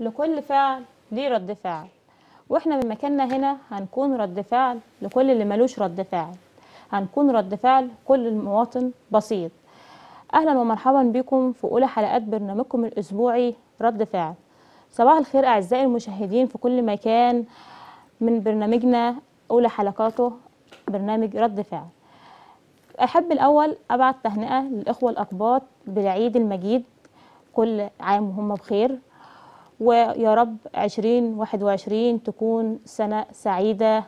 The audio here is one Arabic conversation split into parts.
لكل فعل ليه رد فعل واحنا من مكاننا هنا هنكون رد فعل لكل اللي ملوش رد فعل هنكون رد فعل كل المواطن بسيط اهلا ومرحبا بكم في اولى حلقات برنامجكم الاسبوعي رد فعل صباح الخير اعزائي المشاهدين في كل مكان من برنامجنا اولى حلقاته برنامج رد فعل احب الاول ابعت تهنئه للاخوه الاقباط بالعيد المجيد كل عام وهم بخير ويا رب 2021 تكون سنة سعيدة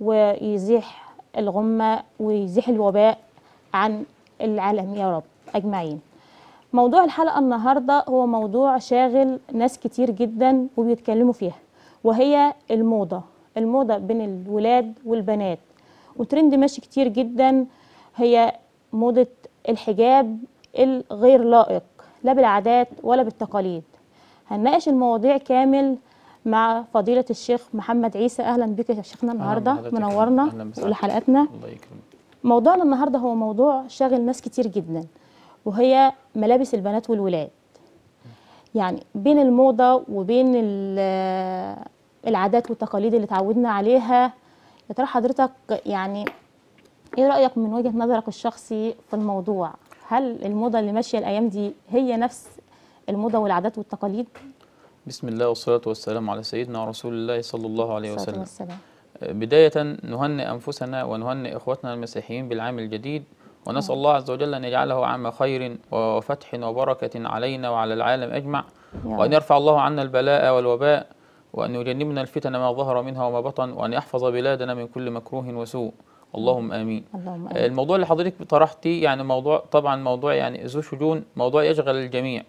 ويزيح الغمة ويزيح الوباء عن العالم يا رب أجمعين موضوع الحلقة النهاردة هو موضوع شاغل ناس كتير جدا وبيتكلموا فيها وهي الموضة الموضة بين الولاد والبنات وترند ماشي كتير جدا هي موضة الحجاب الغير لائق لا بالعادات ولا بالتقاليد هنناقش المواضيع كامل مع فضيلة الشيخ محمد عيسى أهلا بك يا شيخنا النهاردة منورنا لحلقتنا موضوعنا النهاردة هو موضوع شاغل ناس كتير جدا وهي ملابس البنات والولاد يعني بين الموضة وبين آه، العادات والتقاليد اللي تعودنا عليها يا ترى حضرتك يعني ايه رأيك من وجهة نظرك الشخصي في الموضوع هل الموضة اللي ماشية الأيام دي هي نفس الموضة والعادات والتقاليد بسم الله والصلاة والسلام على سيدنا رسول الله صلى الله عليه وسلم والسلام. آه، بداية نهنئ أنفسنا ونهنئ إخوتنا المسيحيين بالعام الجديد ونسأل الله عز وجل أن يجعله عام خير وفتح وبركة علينا وعلى العالم أجمع وأن يرفع الله عنا البلاء والوباء وأن يجنبنا الفتن ما ظهر منها وما بطن وأن يحفظ بلادنا من كل مكروه وسوء اللهم آمين. اللهم آمين آه، الموضوع اللي حضرتك طرحتيه يعني موضوع طبعا موضوع يعني ذو شجون موضوع يشغل الجميع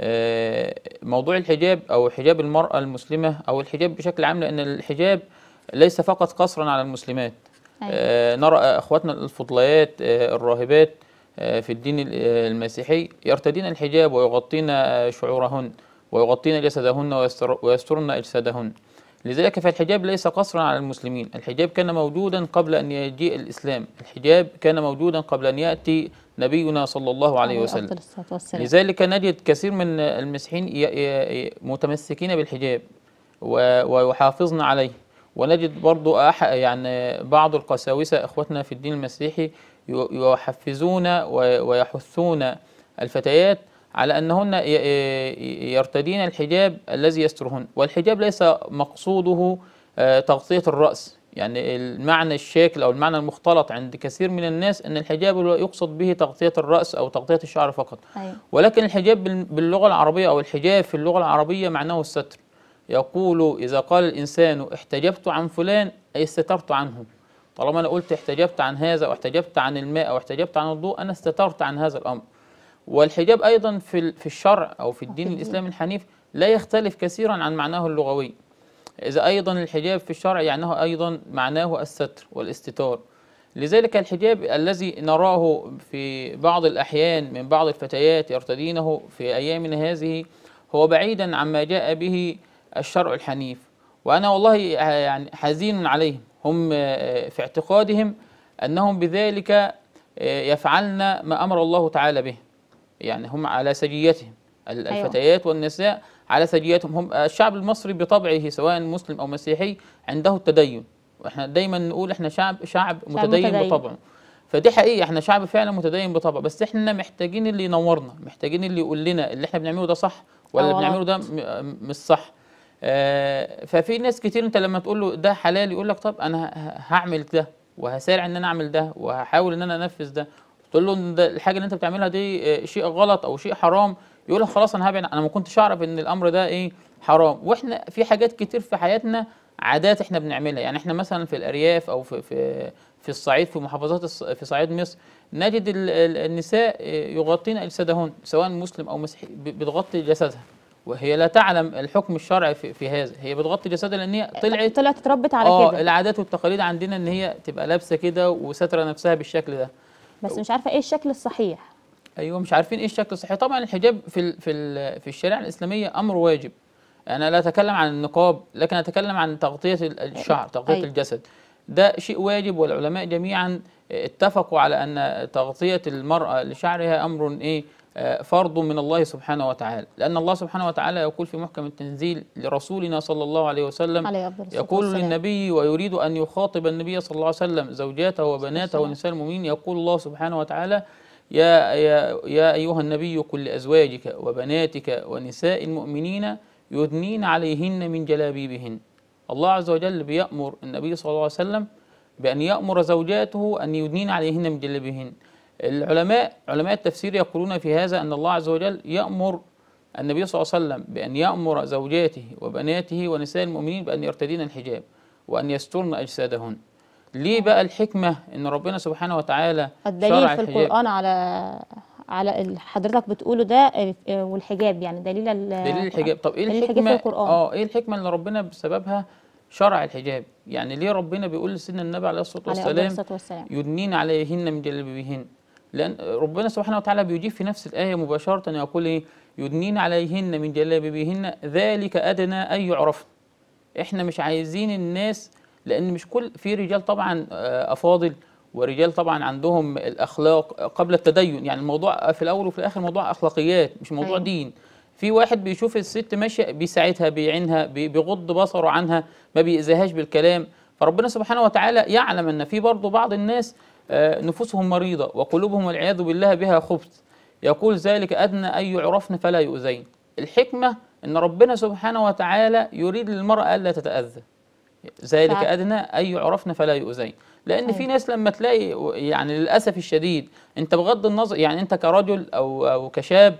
آه، موضوع الحجاب أو حجاب المرأة المسلمة أو الحجاب بشكل عام لأن الحجاب ليس فقط قصرا على المسلمات أيوة. آه، نرى أخواتنا الفضليات آه، الراهبات في الدين المسيحي يرتدين الحجاب ويغطين شعورهن ويغطين جسدهن ويسترن أجسادهن لذلك فالحجاب ليس قصرا على المسلمين الحجاب كان موجودا قبل أن يجيء الإسلام الحجاب كان موجودا قبل أن يأتي نبينا صلى الله عليه وسلم لذلك نجد كثير من المسيحيين متمسكين بالحجاب ويحافظن عليه ونجد برضو يعني بعض القساوسة إخوتنا في الدين المسيحي يحفزون ويحثون الفتيات على أنهن يرتدين الحجاب الذي يسترهن والحجاب ليس مقصوده آه، تغطية الرأس يعني المعنى الشاكل أو المعنى المختلط عند كثير من الناس أن الحجاب يقصد به تغطية الرأس أو تغطية الشعر فقط أيوة. ولكن الحجاب باللغة العربية أو الحجاب في اللغة العربية معناه الستر يقول إذا قال الإنسان احتجبت عن فلان أي استترت عنه طالما أنا قلت احتجبت عن هذا أو احتجبت عن الماء أو احتجبت عن الضوء أنا استترت عن هذا الأمر والحجاب أيضا في في الشرع أو في الدين الإسلامي الحنيف لا يختلف كثيرا عن معناه اللغوي إذا أيضا الحجاب في الشرع يعنيه أيضا معناه الستر والاستتار لذلك الحجاب الذي نراه في بعض الأحيان من بعض الفتيات يرتدينه في أيامنا هذه هو بعيدا عما جاء به الشرع الحنيف وأنا والله يعني حزين عليهم هم في اعتقادهم أنهم بذلك يفعلن ما أمر الله تعالى به يعني هم على سجيتهم أيوه. الفتيات والنساء على سجياتهم هم آه، الشعب المصري بطبعه سواء مسلم او مسيحي عنده التدين واحنا دايما نقول احنا شعب شعب متدين, متدين. بطبعه فدي حقيقه احنا شعب فعلا متدين بطبعه بس احنا محتاجين اللي ينورنا محتاجين اللي يقول لنا اللي احنا بنعمله ده صح ولا اللي بنعمله ده آه، مش صح آه، ففي ناس كتير انت لما تقول له ده حلال يقول لك طب انا هعمل ده وهسارع ان انا اعمل ده وهحاول ان انا انفذ ده تقول له ان الحاجه اللي انت بتعملها دي شيء غلط او شيء حرام يقول لك خلاص انا هبعد انا ما كنتش اعرف ان الامر ده ايه حرام واحنا في حاجات كتير في حياتنا عادات احنا بنعملها يعني احنا مثلا في الارياف او في في في الصعيد في محافظات في صعيد مصر نجد النساء يغطين اجسادهن سواء مسلم او مسيحي بتغطي جسدها وهي لا تعلم الحكم الشرعي في, في هذا هي بتغطي جسدها لان هي طلعت آه، طلعت اتربت على آه، كده اه العادات والتقاليد عندنا ان هي تبقى لابسه كده وستره نفسها بالشكل ده بس مش عارفه ايه الشكل الصحيح ايوه مش عارفين ايه الشكل الصحي طبعا الحجاب في الـ في الـ في الشريعه الاسلاميه امر واجب انا لا اتكلم عن النقاب لكن اتكلم عن تغطيه الشعر تغطيه أيوة. الجسد ده شيء واجب والعلماء جميعا اتفقوا على ان تغطيه المراه لشعرها امر ايه فرض من الله سبحانه وتعالى لأن الله سبحانه وتعالى يقول في محكم التنزيل لرسولنا صلى الله عليه وسلم عليه يقول والسلام. للنبي ويريد أن يخاطب النبي صلى الله عليه وسلم زوجاته وبناته ونساء المؤمنين يقول الله سبحانه وتعالى يا, يا, يا أيها النبي قل لأزواجك وبناتك ونساء المؤمنين يدنين عليهن من جلابيبهن الله عز وجل بيأمر النبي صلى الله عليه وسلم بأن يأمر زوجاته أن يدنين عليهن من جلابيبهن العلماء علماء التفسير يقولون في هذا أن الله عز وجل يأمر النبي صلى الله عليه وسلم بأن يأمر زوجاته وبناته ونساء المؤمنين بأن يرتدين الحجاب وأن يسترن أجسادهن ليه آه. بقى الحكمه ان ربنا سبحانه وتعالى الدليل في القران على على اللي حضرتك بتقوله ده آه، آه، والحجاب يعني دليل دليل الحجاب طب ايه الحكمه في القرآن. اه ايه الحكمه اللي ربنا بسببها شرع الحجاب يعني ليه ربنا بيقول لسيدنا النبي عليه الصلاه والسلام, والسلام. يدنين عليهن من جلبيهن لان ربنا سبحانه وتعالى بيجيب في نفس الايه مباشره يقول ايه يدنين عليهن من جلابيبهن ذلك ادنى ان يعرفن احنا مش عايزين الناس لان مش كل في رجال طبعا آه، افاضل ورجال طبعا عندهم الاخلاق قبل التدين يعني الموضوع في الاول وفي الاخر موضوع اخلاقيات مش موضوع أيوة. دين في واحد بيشوف الست ماشيه بيساعدها بيعينها بيغض بصره عنها ما بيأذيهاش بالكلام فربنا سبحانه وتعالى يعلم ان في برضه بعض الناس آه، نفوسهم مريضه وقلوبهم والعياذ بالله بها خبث يقول ذلك ادنى ان يعرفن فلا يؤذين الحكمه ان ربنا سبحانه وتعالى يريد للمراه الا تتاذى ذلك أدنى اي يعرفن فلا يؤذين لأن أيوة. في ناس لما تلاقي يعني للأسف الشديد أنت بغض النظر يعني أنت كرجل أو, أو كشاب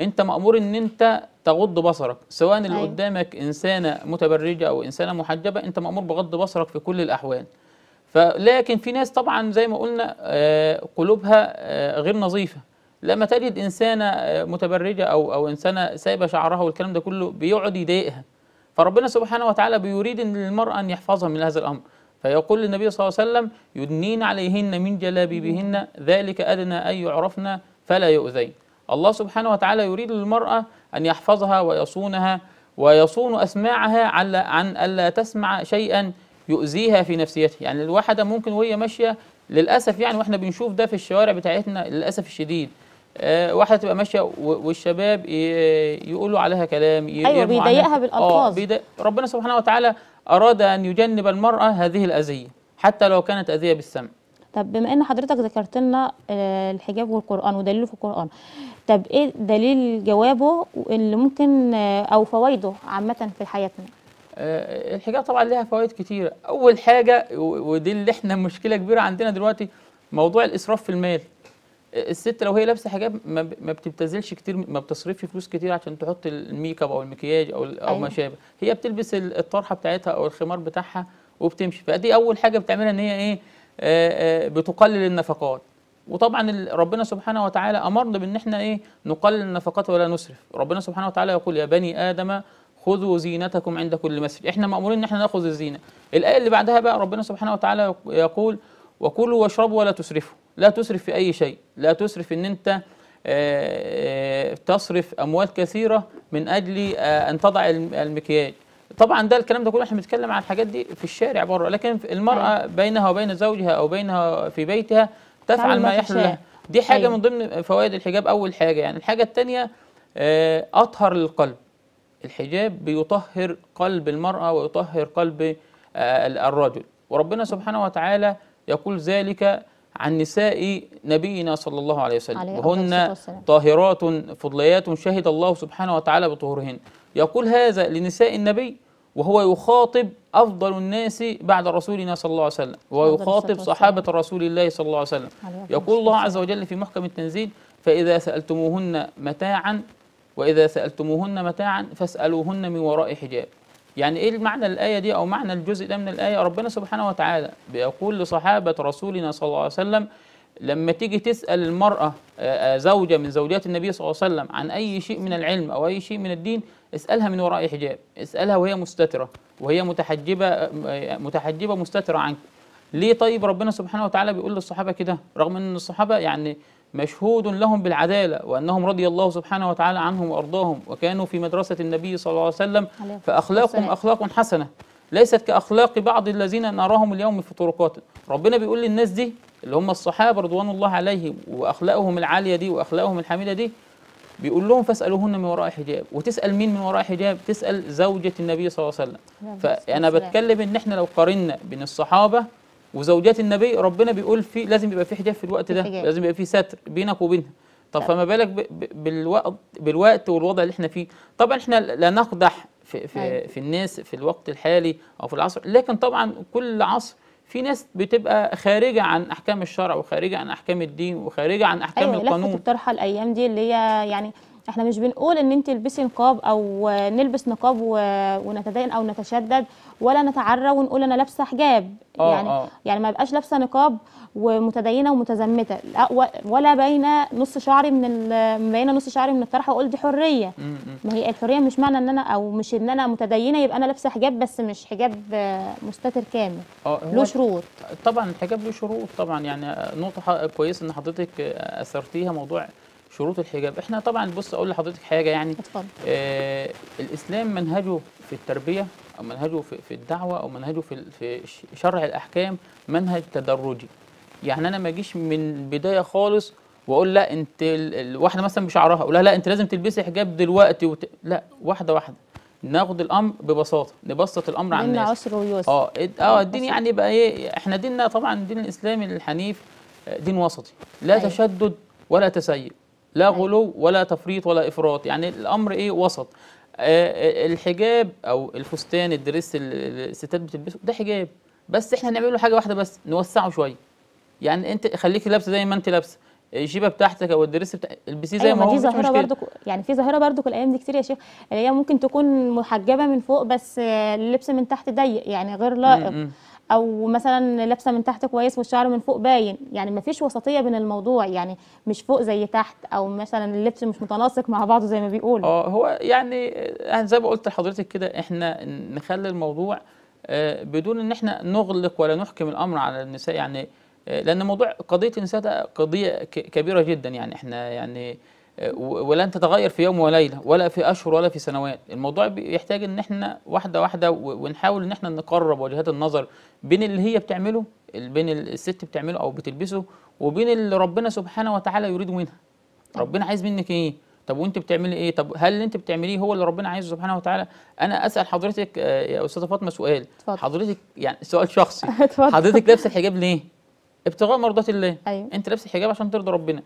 أنت مأمور أن أنت تغض بصرك سواء اللي أيوة. قدامك إنسانة متبرجة أو إنسانة محجبة أنت مأمور بغض بصرك في كل الأحوال فلكن في ناس طبعا زي ما قلنا آه، قلوبها آه، غير نظيفة لما تجد إنسانة آه، متبرجة أو أو إنسانة سايبة شعرها والكلام ده كله بيقعد يضايقها فربنا سبحانه وتعالى بيريد ان للمرأة أن يحفظها من هذا الأمر فيقول النبي صلى الله عليه وسلم يدنين عليهن من جلابيبهن ذلك أدنى أن يعرفن فلا يؤذين الله سبحانه وتعالى يريد للمرأة أن يحفظها ويصونها ويصون أسماعها على عن ألا تسمع شيئا يؤذيها في نفسيتها يعني الواحدة ممكن وهي ماشية للأسف يعني وإحنا بنشوف ده في الشوارع بتاعتنا للأسف الشديد آه، واحده تبقى ماشيه والشباب يقولوا عليها كلام ايوه بيضايقها بالالفاظ آه، بيضايق ربنا سبحانه وتعالى اراد ان يجنب المراه هذه الاذيه حتى لو كانت اذيه بالسمع طب بما ان حضرتك ذكرت لنا آه، الحجاب والقران ودليله في القران طب ايه دليل جوابه اللي ممكن او فوائده عامه في حياتنا الحجاب طبعا لها فوائد كتيره اول حاجه ودي اللي احنا مشكله كبيره عندنا دلوقتي موضوع الاسراف في المال الست لو هي لابسه حجاب ما بتبتذلش كتير ما بتصرفش فلوس كتير عشان تحط الميك اب او المكياج او او أيوة. ما شابه هي بتلبس الطرحه بتاعتها او الخمار بتاعها وبتمشي فدي اول حاجه بتعملها ان هي ايه بتقلل النفقات وطبعا ربنا سبحانه وتعالى امرنا بان احنا ايه نقلل النفقات ولا نسرف ربنا سبحانه وتعالى يقول يا بني ادم خذوا زينتكم عند كل مسجد احنا مامورين ان احنا ناخذ الزينه الايه اللي بعدها بقى ربنا سبحانه وتعالى يقول وكلوا واشربوا ولا تسرفوا لا تسرف في أي شيء لا تسرف إن أنت آه، آه، تصرف أموال كثيرة من أجل آه، أن تضع المكياج طبعا ده الكلام ده كله احنا بنتكلم عن الحاجات دي في الشارع بره لكن المرأة أيوة. بينها وبين زوجها أو بينها في بيتها تفعل ما يحلو لها دي حاجة أيوة. من ضمن فوائد الحجاب أول حاجة يعني الحاجة الثانية أطهر للقلب الحجاب بيطهر قلب المرأة ويطهر قلب الرجل وربنا سبحانه وتعالى يقول ذلك عن نساء نبينا صلى الله عليه وسلم عليه وهن طاهرات فضليات شهد الله سبحانه وتعالى بطهورهن يقول هذا لنساء النبي وهو يخاطب أفضل الناس بعد رسولنا صلى الله عليه وسلم ويخاطب صحابة رسول الله صلى الله عليه وسلم يقول الله عز وجل في محكم التنزيل فإذا سألتموهن متاعا وإذا سألتموهن متاعا فاسألوهن من وراء حجاب يعني ايه معنى الايه دي او معنى الجزء ده من الايه ربنا سبحانه وتعالى بيقول لصحابه رسولنا صلى الله عليه وسلم لما تيجي تسال المراه آه، آه، زوجه من زوجات النبي صلى الله عليه وسلم عن اي شيء من العلم او اي شيء من الدين اسالها من وراء حجاب اسالها وهي مستتره وهي متحجبه آه، متحجبه مستتره عنك ليه طيب ربنا سبحانه وتعالى بيقول للصحابه كده رغم ان الصحابه يعني مشهود لهم بالعدالة وأنهم رضي الله سبحانه وتعالى عنهم وأرضاهم وكانوا في مدرسة النبي صلى الله عليه وسلم فأخلاقهم أخلاق حسنة ليست كأخلاق بعض الذين نراهم اليوم في طرقات ربنا بيقول للناس دي اللي هم الصحابة رضوان الله عليهم وأخلاقهم العالية دي وأخلاقهم الحميدة دي بيقول لهم فاسألوهن من وراء حجاب وتسأل مين من وراء حجاب تسأل زوجة النبي صلى الله عليه وسلم فأنا بتكلم إن إحنا لو قارنا بين الصحابة وزوجات النبي ربنا بيقول في لازم يبقى في حجاب في الوقت ده حجاب. لازم يبقى في ستر بينك وبينها طب فما بالك بالوقت بالوقت والوضع اللي احنا فيه طبعا احنا لا نقدح في في, أيوة. في الناس في الوقت الحالي او في العصر لكن طبعا كل عصر في ناس بتبقى خارجه عن احكام الشرع وخارجه عن احكام الدين وخارجه عن احكام أيوة القانون ايوه الطرحه الايام دي اللي هي يعني احنا مش بنقول ان انت تلبسي نقاب او نلبس نقاب ونتدين او نتشدد ولا نتعرى ونقول انا لابسه حجاب أوه آه. يعني أوه. يعني ما بقاش لابسه نقاب ومتدينه ومتزمته لا ولا باينه نص شعري من باينه نص شعري من الطرحه واقول دي حريه ما هي الحريه مش معنى ان انا او مش ان انا متدينه يبقى انا لابسه حجاب بس مش حجاب مستتر كامل آه، له شروط طبعا الحجاب له شروط طبعا يعني نقطه كويسه ان حضرتك اثرتيها موضوع شروط الحجاب احنا طبعا بص اقول لحضرتك حاجه يعني اتفضل آه الاسلام منهجه في التربيه او منهجه في, في الدعوه او منهجه في, في شرع الاحكام منهج تدرجي يعني انا ما اجيش من البدايه خالص واقول لا انت الواحده مثلا بشعرها اقول لها لا انت لازم تلبسي حجاب دلوقتي وت... لا واحده واحده ناخد الامر ببساطه نبسط الامر على الناس عسر ويسر اه آه،, اه الدين يعني بقى ايه احنا ديننا طبعا الدين الاسلامي الحنيف آه، دين وسطي لا أيه. تشدد ولا تسيب لا غلو ولا تفريط ولا افراط يعني الامر ايه وسط آه, آه، الحجاب او الفستان الدريس اللي الستات بتلبسه ده حجاب بس احنا هنعمل له حاجه واحده بس نوسعه شويه يعني انت خليكي لابسه زي ما انت لابسه الجيبه بتاعتك او الدريس بتاع البسيه زي أيوة ما هو دي ظاهره برضو يعني في ظاهره برضو الايام دي كتير يا شيخ اللي هي ممكن تكون محجبه من فوق بس آه، اللبس من تحت ضيق يعني غير لائق م -م. او مثلا لابسه من تحت كويس والشعر من فوق باين يعني ما فيش وسطيه بين الموضوع يعني مش فوق زي تحت او مثلا اللبس مش متناسق مع بعضه زي ما بيقولوا اه هو يعني آه، انا زي ما قلت لحضرتك كده احنا نخلي الموضوع آه، بدون ان احنا نغلق ولا نحكم الامر على النساء يعني آه، لان موضوع قضيه النساء ده قضيه كبيره جدا يعني احنا يعني ولن تتغير في يوم وليله ولا في اشهر ولا في سنوات الموضوع بيحتاج ان احنا واحده واحده ونحاول ان احنا نقرب وجهات النظر بين اللي هي بتعمله بين الست بتعمله او بتلبسه وبين اللي ربنا سبحانه وتعالى يريد منها ربنا عايز منك ايه طب وانت بتعملي ايه طب هل اللي انت بتعمليه هو اللي ربنا عايزه سبحانه وتعالى انا اسال حضرتك آه، يا استاذه فاطمه سؤال تفضل. حضرتك يعني سؤال شخصي حضرتك لابسه الحجاب ليه ابتغاء مرضات الله أيوة. انت لابسه الحجاب عشان ترضي ربنا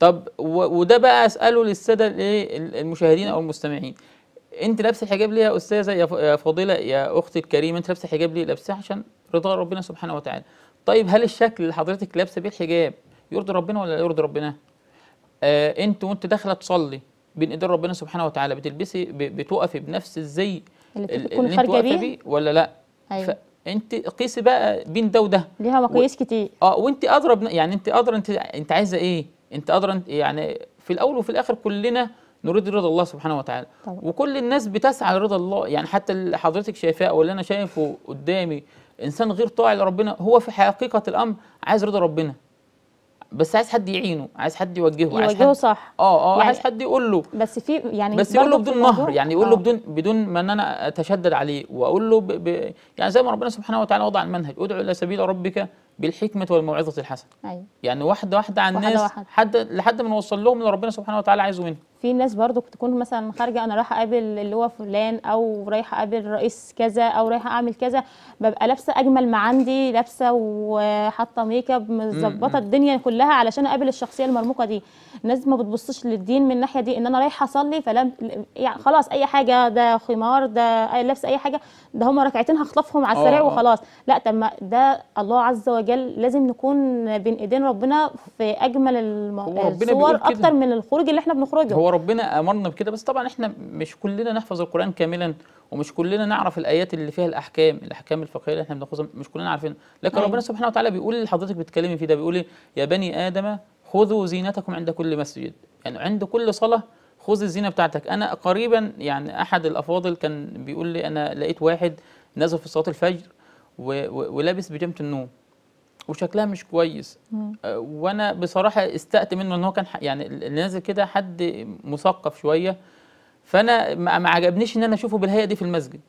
طب وده بقى اساله للساده المشاهدين او المستمعين انت لابسه الحجاب ليه يا استاذه يا فضيله يا اختي الكريمه انت لابسه الحجاب ليه لابسه عشان رضا ربنا سبحانه وتعالى طيب هل الشكل اللي حضرتك لابسه بيه الحجاب يرضي ربنا ولا لا يرضي ربنا آه انت وانت داخله تصلي بين ايدين ربنا سبحانه وتعالى بتلبسي بتقفي بنفس الزي اللي بتكون خارجه بيه ولا لا أيوة. انت قيسي بقى بين ده وده ليها مقاييس و... كتير اه وانت ادرى يعني انت ادرى انت انت عايزه ايه انت ادرى يعني في الاول وفي الاخر كلنا نريد رضا الله سبحانه وتعالى طبعا. وكل الناس بتسعى لرضا الله يعني حتى اللي حضرتك شايفاه او اللي انا شايفه قدامي انسان غير طاعي لربنا هو في حقيقه الامر عايز رضا ربنا بس عايز حد يعينه عايز حد يوجهه يوجهه عايز حد صح اه اه يعني عايز حد يقول له بس في يعني بس يقول له بدون نهر يعني يقول له آه. بدون بدون ما ان انا اتشدد عليه واقول له ب ب يعني زي ما ربنا سبحانه وتعالى وضع المنهج ادعو الى سبيل ربك بالحكمه والموعظه الحسنه أيوة. يعني واحده واحده على الناس واحدة واحدة. حد لحد ما نوصل لهم اللي ربنا سبحانه وتعالى عايزه منهم في ناس برضو تكون مثلا خارجه انا رايحه اقابل اللي هو فلان او رايحه اقابل رئيس كذا او رايحه اعمل كذا ببقى لابسه اجمل ما عندي لابسه وحاطه ميك اب مظبطه الدنيا كلها علشان اقابل الشخصيه المرموقه دي الناس ما بتبصش للدين من الناحيه دي ان انا رايحه اصلي فلا يعني خلاص اي حاجه ده خمار ده لابسه اي حاجه ده هم ركعتين هخطفهم على السريع آه، آه. وخلاص لا طب ما ده الله عز وجل لازم نكون بين ايدين ربنا في اجمل الصور اكتر من الخروج اللي احنا بنخرجه ربنا امرنا بكده بس طبعا احنا مش كلنا نحفظ القران كاملا ومش كلنا نعرف الايات اللي فيها الاحكام الاحكام الفقهيه اللي احنا بناخذها مش كلنا عارفينها لكن نعم. ربنا سبحانه وتعالى بيقول لحضرتك بتكلمي فيه ده بيقول إيه؟ يا بني ادم خذوا زينتكم عند كل مسجد يعني عند كل صلاه خذ الزينه بتاعتك انا قريبا يعني احد الافاضل كان بيقول لي انا لقيت واحد نزل في صلاه الفجر ولابس بيجامه النوم وشكلها مش كويس آه، وانا بصراحه استأت منه ان هو كان يعني اللي نازل كده حد مثقف شويه فانا ما عجبنيش ان انا اشوفه بالهيئه دي في المسجد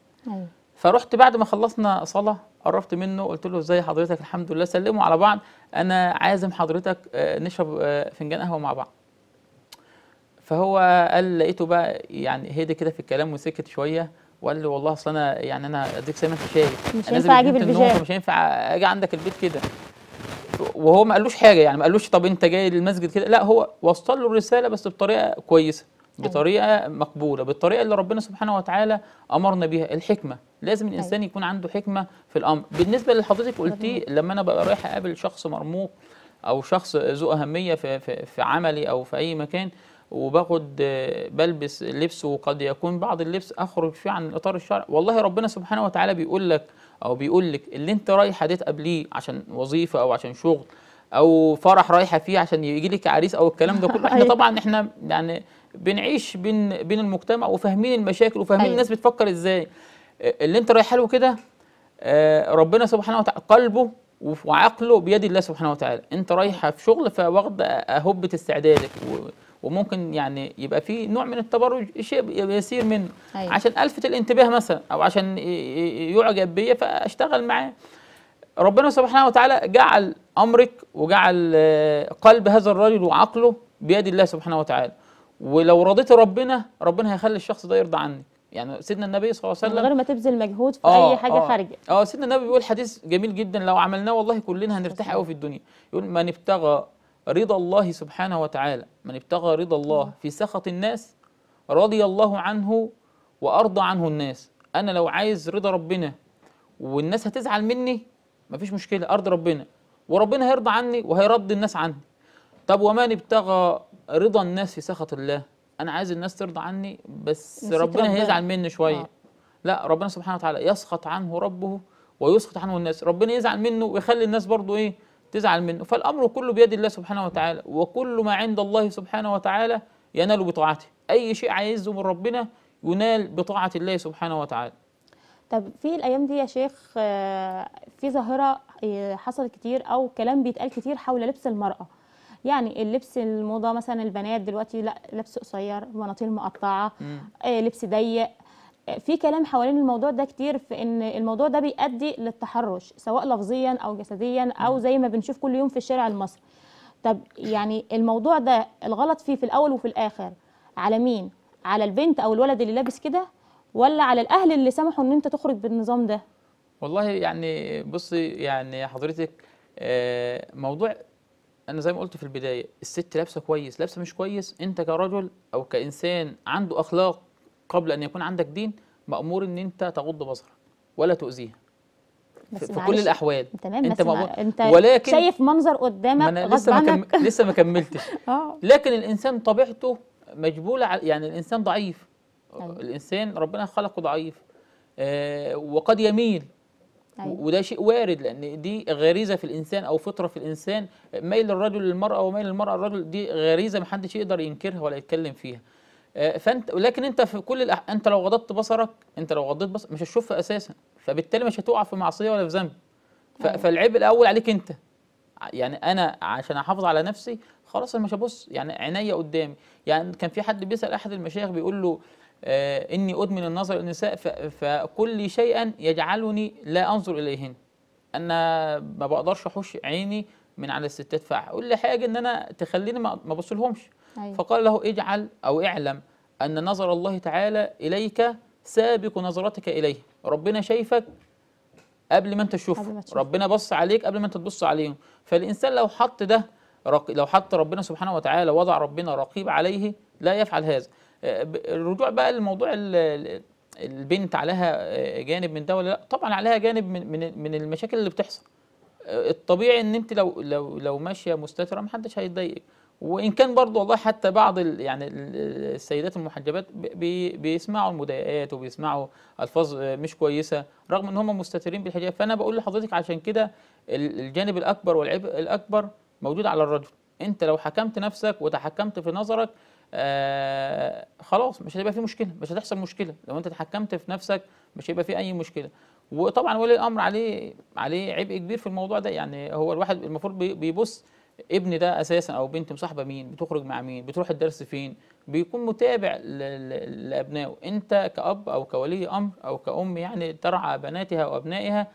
فرحت بعد ما خلصنا صلاه قربت منه قلت له ازي حضرتك الحمد لله سلموا على بعض انا عازم حضرتك آه، نشرب آه، فنجان قهوه مع بعض فهو قال لقيته بقى يعني هدي كده في الكلام وسكت شويه وقال لي والله اصل انا يعني انا اديك زي ما انت شايف مش يعني هينفع اجيب البيجامه مش هينفع اجي عندك البيت كده وهو ما قالوش حاجه يعني ما قالوش طب انت جاي للمسجد كده لا هو وصل له الرساله بس بطريقه كويسه أيوة. بطريقه مقبوله بالطريقه اللي ربنا سبحانه وتعالى امرنا بيها الحكمه لازم أيوة. الانسان يكون عنده حكمه في الامر بالنسبه اللي حضرتك قلتيه لما انا ببقى رايح اقابل شخص مرموق او شخص ذو اهميه في, في, في عملي او في اي مكان وباخد بلبس لبس وقد يكون بعض اللبس اخرج فيه عن الاطار الشرعي والله ربنا سبحانه وتعالى بيقول لك او بيقول لك اللي انت رايحه ديت قبليه عشان وظيفه او عشان شغل او فرح رايحه فيه عشان يجي لك عريس او الكلام ده كله احنا أيوة. طبعا احنا يعني بنعيش بين بين المجتمع وفاهمين المشاكل وفاهمين أيوة. الناس بتفكر ازاي اللي انت رايحه له كده آه، ربنا سبحانه وتعالى قلبه وعقله بيد الله سبحانه وتعالى انت رايحه في شغل فواخده هبه استعدادك و وممكن يعني يبقى في نوع من التبرج شيء يسير منه أيوة. عشان الفت الانتباه مثلا او عشان يعجب بيا فاشتغل معاه ربنا سبحانه وتعالى جعل امرك وجعل آه، قلب هذا الرجل وعقله بيد الله سبحانه وتعالى ولو رضيت ربنا ربنا هيخلي الشخص ده يرضى عنك يعني سيدنا النبي صلى الله عليه وسلم من غير ما تبذل مجهود في آه اي آه. حاجه آه خارجه اه سيدنا النبي بيقول حديث جميل جدا لو عملناه والله كلنا هنرتاح قوي في الدنيا يقول من ابتغى رضا الله سبحانه وتعالى من ابتغى رضا الله في سخط الناس رضي الله عنه وارضى عنه الناس انا لو عايز رضا ربنا والناس هتزعل مني مفيش مشكله ارضي ربنا وربنا هيرضى عني وهيرضي الناس عني طب ومن ابتغى رضا الناس في سخط الله انا عايز الناس ترضى عني بس ربنا ربنا. هيزعل مني شويه آه. لا ربنا سبحانه وتعالى يسخط عنه ربه ويسخط عنه الناس ربنا يزعل منه ويخلي الناس برضو ايه تزعل منه فالأمر كله بيد الله سبحانه وتعالى وكل ما عند الله سبحانه وتعالى ينال بطاعته أي شيء عايزه من ربنا ينال بطاعة الله سبحانه وتعالى طب في الأيام دي يا شيخ آه، في ظاهرة آه، حصلت كتير أو كلام بيتقال كتير حول لبس المرأة يعني اللبس الموضة مثلا البنات دلوقتي لا لبس قصير بناطيل مقطعة مم. آه، لبس ضيق في كلام حوالين الموضوع ده كتير في ان الموضوع ده بيؤدي للتحرش سواء لفظيا او جسديا او زي ما بنشوف كل يوم في الشارع المصري طب يعني الموضوع ده الغلط فيه في الاول وفي الاخر على مين على البنت او الولد اللي لابس كده ولا على الاهل اللي سمحوا ان انت تخرج بالنظام ده والله يعني بصي يعني حضرتك آه، موضوع انا زي ما قلت في البدايه الست لابسه كويس لابسه مش كويس انت كرجل او كانسان عنده اخلاق قبل ان يكون عندك دين مامور ان انت تغض بصرك ولا تؤذيها في, في كل الاحوال تمام انت بس مأمور. انت ولكن شايف منظر قدامك ما أنا لسه عنك. ما لسه ما كملتش آه. لكن الانسان طبيعته مجبوله على... يعني الانسان ضعيف أيوه. الانسان ربنا خلقه ضعيف آه وقد يميل أيوه. وده شيء وارد لان دي غريزه في الانسان او فطره في الانسان ميل الرجل للمراه وميل المراه للرجل دي غريزه محدش يقدر ينكرها ولا يتكلم فيها آه، فانت ولكن انت في كل الأح... انت لو غضضت بصرك انت لو غضيت بصرك مش هتشوفها اساسا فبالتالي مش هتقع في معصيه ولا في ذنب ف... أيوة. فالعيب الاول عليك انت يعني انا عشان احافظ على نفسي خلاص انا مش هبص يعني عينيا قدامي يعني كان في حد بيسال احد المشايخ بيقول له آه اني ادمن النظر للنساء ف... فكل شيئا يجعلني لا انظر اليهن انا ما بقدرش احوش عيني من على الستات فقول لي حاجه ان انا تخليني ما ابص لهمش أيوة. فقال له اجعل أو اعلم أن نظر الله تعالى إليك سابق نظرتك إليه ربنا شايفك قبل ما انت تشوفه ربنا بص عليك قبل ما انت تبص عليهم فالإنسان لو حط ده لو حط ربنا سبحانه وتعالى وضع ربنا رقيب عليه لا يفعل هذا الرجوع آه، بقى لموضوع البنت عليها آه، جانب من ده ولا لا طبعا عليها جانب من من المشاكل اللي بتحصل آه، الطبيعي ان انت لو لو لو ماشيه مستتره محدش هيتضايقك وان كان برضه والله حتى بعض يعني السيدات المحجبات بي بيسمعوا المضايقات وبيسمعوا الفاظ مش كويسه رغم ان هم مستترين بالحجاب فانا بقول لحضرتك عشان كده الجانب الاكبر والعبء الاكبر موجود على الرجل انت لو حكمت نفسك وتحكمت في نظرك آه خلاص مش هيبقى في مشكله مش هتحصل مشكله لو انت تحكمت في نفسك مش هيبقى في اي مشكله وطبعا ولي الامر عليه عليه عبء كبير في الموضوع ده يعني هو الواحد المفروض بيبص ابن ده اساسا او بنت مصاحبه مين بتخرج مع مين بتروح الدرس فين بيكون متابع لابنائه انت كاب او كولي امر او كام يعني ترعى بناتها وابنائها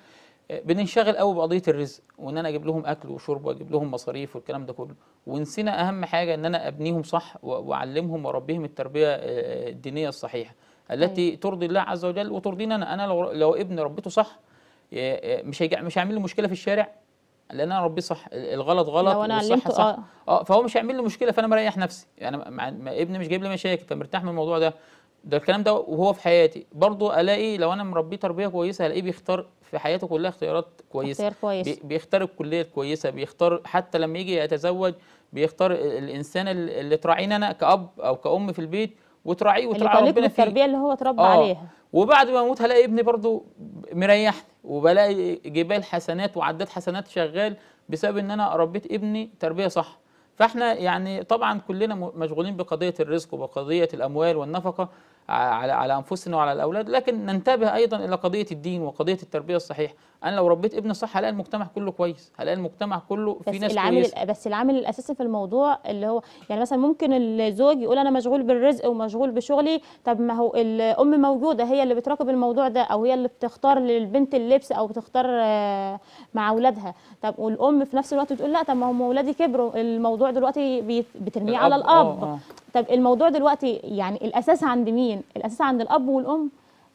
بننشغل قوي بقضيه الرزق وان انا اجيب لهم اكل وشرب واجيب لهم مصاريف والكلام ده كله ونسينا اهم حاجه ان انا ابنيهم صح واعلمهم واربيهم التربيه آه، الدينيه الصحيحه التي أيوة. ترضي الله عز وجل وترضينا انا انا لو, لو ابني ربيته صح آه، آه، مش مش هيعمل له مشكله في الشارع لان انا ربيه صح الغلط غلط لو أنا والصح صح آه. اه, فهو مش هيعمل لي مشكله فانا مريح نفسي يعني مع ابني مش جايب لي مشاكل فمرتاح من الموضوع ده ده الكلام ده وهو في حياتي برضه الاقي لو انا مربيه تربيه كويسه الاقيه بيختار في حياته كلها اختيارات كويسه اختيار كويس بيختار الكليه الكويسه بيختار حتى لما يجي يتزوج بيختار الانسان اللي تراعيني انا كاب او كام في البيت وتراعيه وتراعي ربنا فيه التربيه اللي هو اتربى آه عليها وبعد ما اموت هلاقي ابني برضو مريحني وبلاقي جبال حسنات وعداد حسنات شغال بسبب ان انا ربيت ابني تربيه صح فاحنا يعني طبعا كلنا مشغولين بقضيه الرزق وبقضيه الاموال والنفقه على على انفسنا وعلى الاولاد لكن ننتبه ايضا الى قضيه الدين وقضيه التربيه الصحيحه انا لو ربيت ابن صح هلاقي المجتمع كله كويس هلاقي المجتمع كله في ناس العامل كويس. بس العامل الاساسي في الموضوع اللي هو يعني مثلا ممكن الزوج يقول انا مشغول بالرزق ومشغول بشغلي طب ما هو الام موجوده هي اللي بتراقب الموضوع ده او هي اللي بتختار للبنت اللبس او بتختار آه، مع اولادها طب والام في نفس الوقت بتقول لا طب ما هم اولادي كبروا الموضوع دلوقتي بترميه على الاب آه، آه. طب الموضوع دلوقتي يعني الاساس عند مين الاثنين الاساس عند الاب والام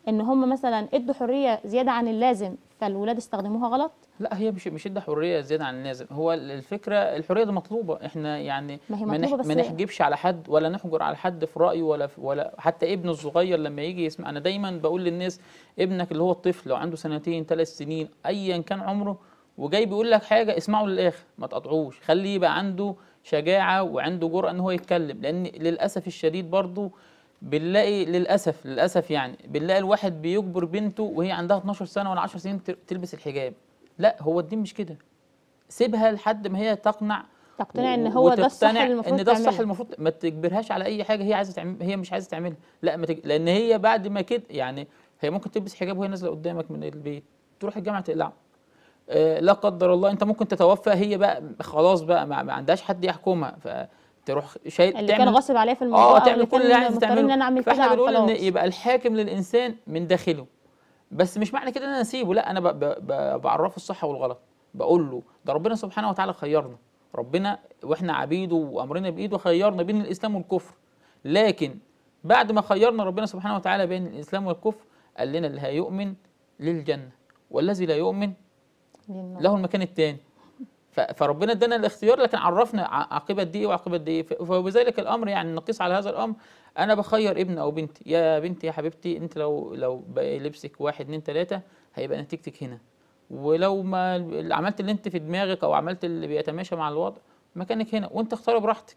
ان هم مثلا ادوا حريه زياده عن اللازم فالولاد استخدموها غلط لا هي مش مش ادى حريه زياده عن اللازم هو الفكره الحريه دي مطلوبه احنا يعني ما, هي مطلوبة ما, ما نحجبش على حد ولا نحجر على حد في رايه ولا في ولا حتى ابنه الصغير لما يجي يسمع انا دايما بقول للناس ابنك اللي هو الطفل لو عنده سنتين ثلاث سنين ايا كان عمره وجاي بيقول لك حاجه اسمعه للاخر ما تقطعوش خليه يبقى عنده شجاعه وعنده جرأه ان هو يتكلم لان للاسف الشديد برضه بنلاقي للاسف للاسف يعني بنلاقي الواحد بيجبر بنته وهي عندها 12 سنه ولا 10 سنين تلبس الحجاب لا هو الدين مش كده سيبها لحد ما هي تقنع تقتنع ان هو ده الصح المفروض ان ده الصح المفروض ما تجبرهاش على اي حاجه هي عايزه تعمل هي مش عايزه تعملها لا ما تج... لان هي بعد ما كده يعني هي ممكن تلبس حجاب وهي نازله قدامك من البيت تروح الجامعه تقلع آه لا قدر الله انت ممكن تتوفى هي بقى خلاص بقى ما, ما عندهاش حد يحكمها ف... تروح شايل اللي تعمل كان غصب عليها في الموضوع اه تعمل كل اللي عايز تعمله ان انا اعمل فاحنا كده بنقول ان يبقى الحاكم للانسان من داخله بس مش معنى كده ان انا اسيبه لا انا ب... ب... بعرفه الصح والغلط بقول له ده ربنا سبحانه وتعالى خيرنا ربنا واحنا عبيده وامرنا بايده خيرنا بين الاسلام والكفر لكن بعد ما خيرنا ربنا سبحانه وتعالى بين الاسلام والكفر قال لنا اللي هيؤمن للجنه والذي لا يؤمن له المكان الثاني فربنا ادانا الاختيار لكن عرفنا عاقبه دي ايه وعاقبه دي ايه. فبذلك الامر يعني نقيس على هذا الامر انا بخير ابن او بنتي يا بنتي يا حبيبتي انت لو لو لبسك واحد اثنين ثلاثه هيبقى نتيجتك هنا ولو ما عملت اللي انت في دماغك او عملت اللي بيتماشى مع الوضع مكانك هنا وانت اختار براحتك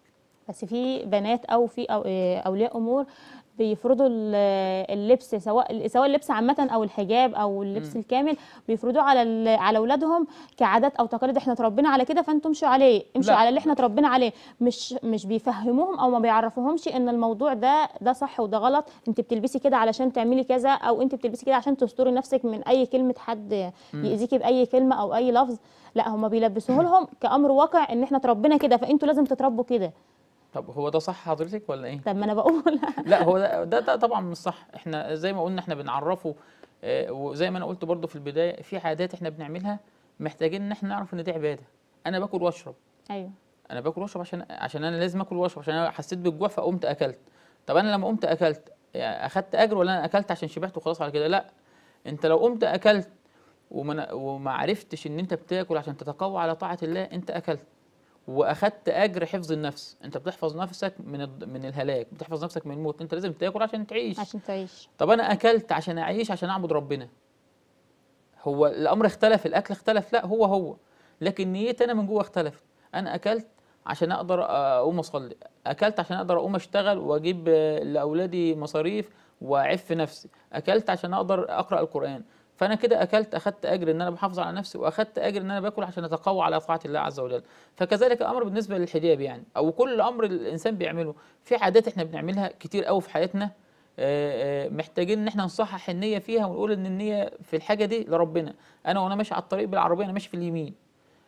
بس في بنات او في أو آه، اولياء امور بيفرضوا اللبس سواء سواء اللبس عامه او الحجاب او اللبس م. الكامل بيفرضوه على على اولادهم كعادات او تقاليد احنا اتربينا على كده فانتوا امشوا عليه امشوا على اللي احنا اتربينا عليه مش مش بيفهموهم او ما بيعرفوهمش ان الموضوع ده ده صح وده غلط انت بتلبسي كده علشان تعملي كذا او انت بتلبسي كده عشان تستوري نفسك من اي كلمه حد ياذيكي باي كلمه او اي لفظ لا هم بيلبسوه لهم كامر واقع ان احنا اتربينا كده فانتوا لازم تتربوا كده طب هو ده صح حضرتك ولا ايه؟ طب ما انا بقول لا هو ده, ده, ده طبعا مش صح احنا زي ما قلنا احنا بنعرفه آه، وزي ما انا قلت برضو في البدايه في عادات احنا بنعملها محتاجين ان احنا نعرف ان دي عباده انا باكل واشرب ايوه انا باكل واشرب عشان عشان انا لازم اكل واشرب عشان انا حسيت بالجوع فقمت اكلت طب انا لما قمت اكلت يعني اخدت اجر ولا انا اكلت عشان شبعت وخلاص على كده لا انت لو قمت اكلت وما عرفتش ان انت بتاكل عشان تتقوى على طاعه الله انت اكلت واخدت اجر حفظ النفس انت بتحفظ نفسك من من الهلاك بتحفظ نفسك من الموت انت لازم تاكل عشان تعيش عشان تعيش طب انا اكلت عشان اعيش عشان اعبد ربنا هو الامر اختلف الاكل اختلف لا هو هو لكن نيتي انا من جوه اختلفت انا اكلت عشان اقدر اقوم اصلي اكلت عشان اقدر اقوم اشتغل واجيب لاولادي مصاريف واعف نفسي اكلت عشان اقدر اقرا القران فانا كده اكلت اخذت اجر ان انا بحافظ على نفسي واخذت اجر ان انا باكل عشان اتقوى على طاعه الله عز وجل فكذلك الامر بالنسبه للحجاب يعني او كل امر الانسان بيعمله في عادات احنا بنعملها كتير قوي في حياتنا آه، آه، محتاجين ان احنا نصحح النيه فيها ونقول ان النيه في الحاجه دي لربنا انا وانا ماشي على الطريق بالعربيه انا ماشي في اليمين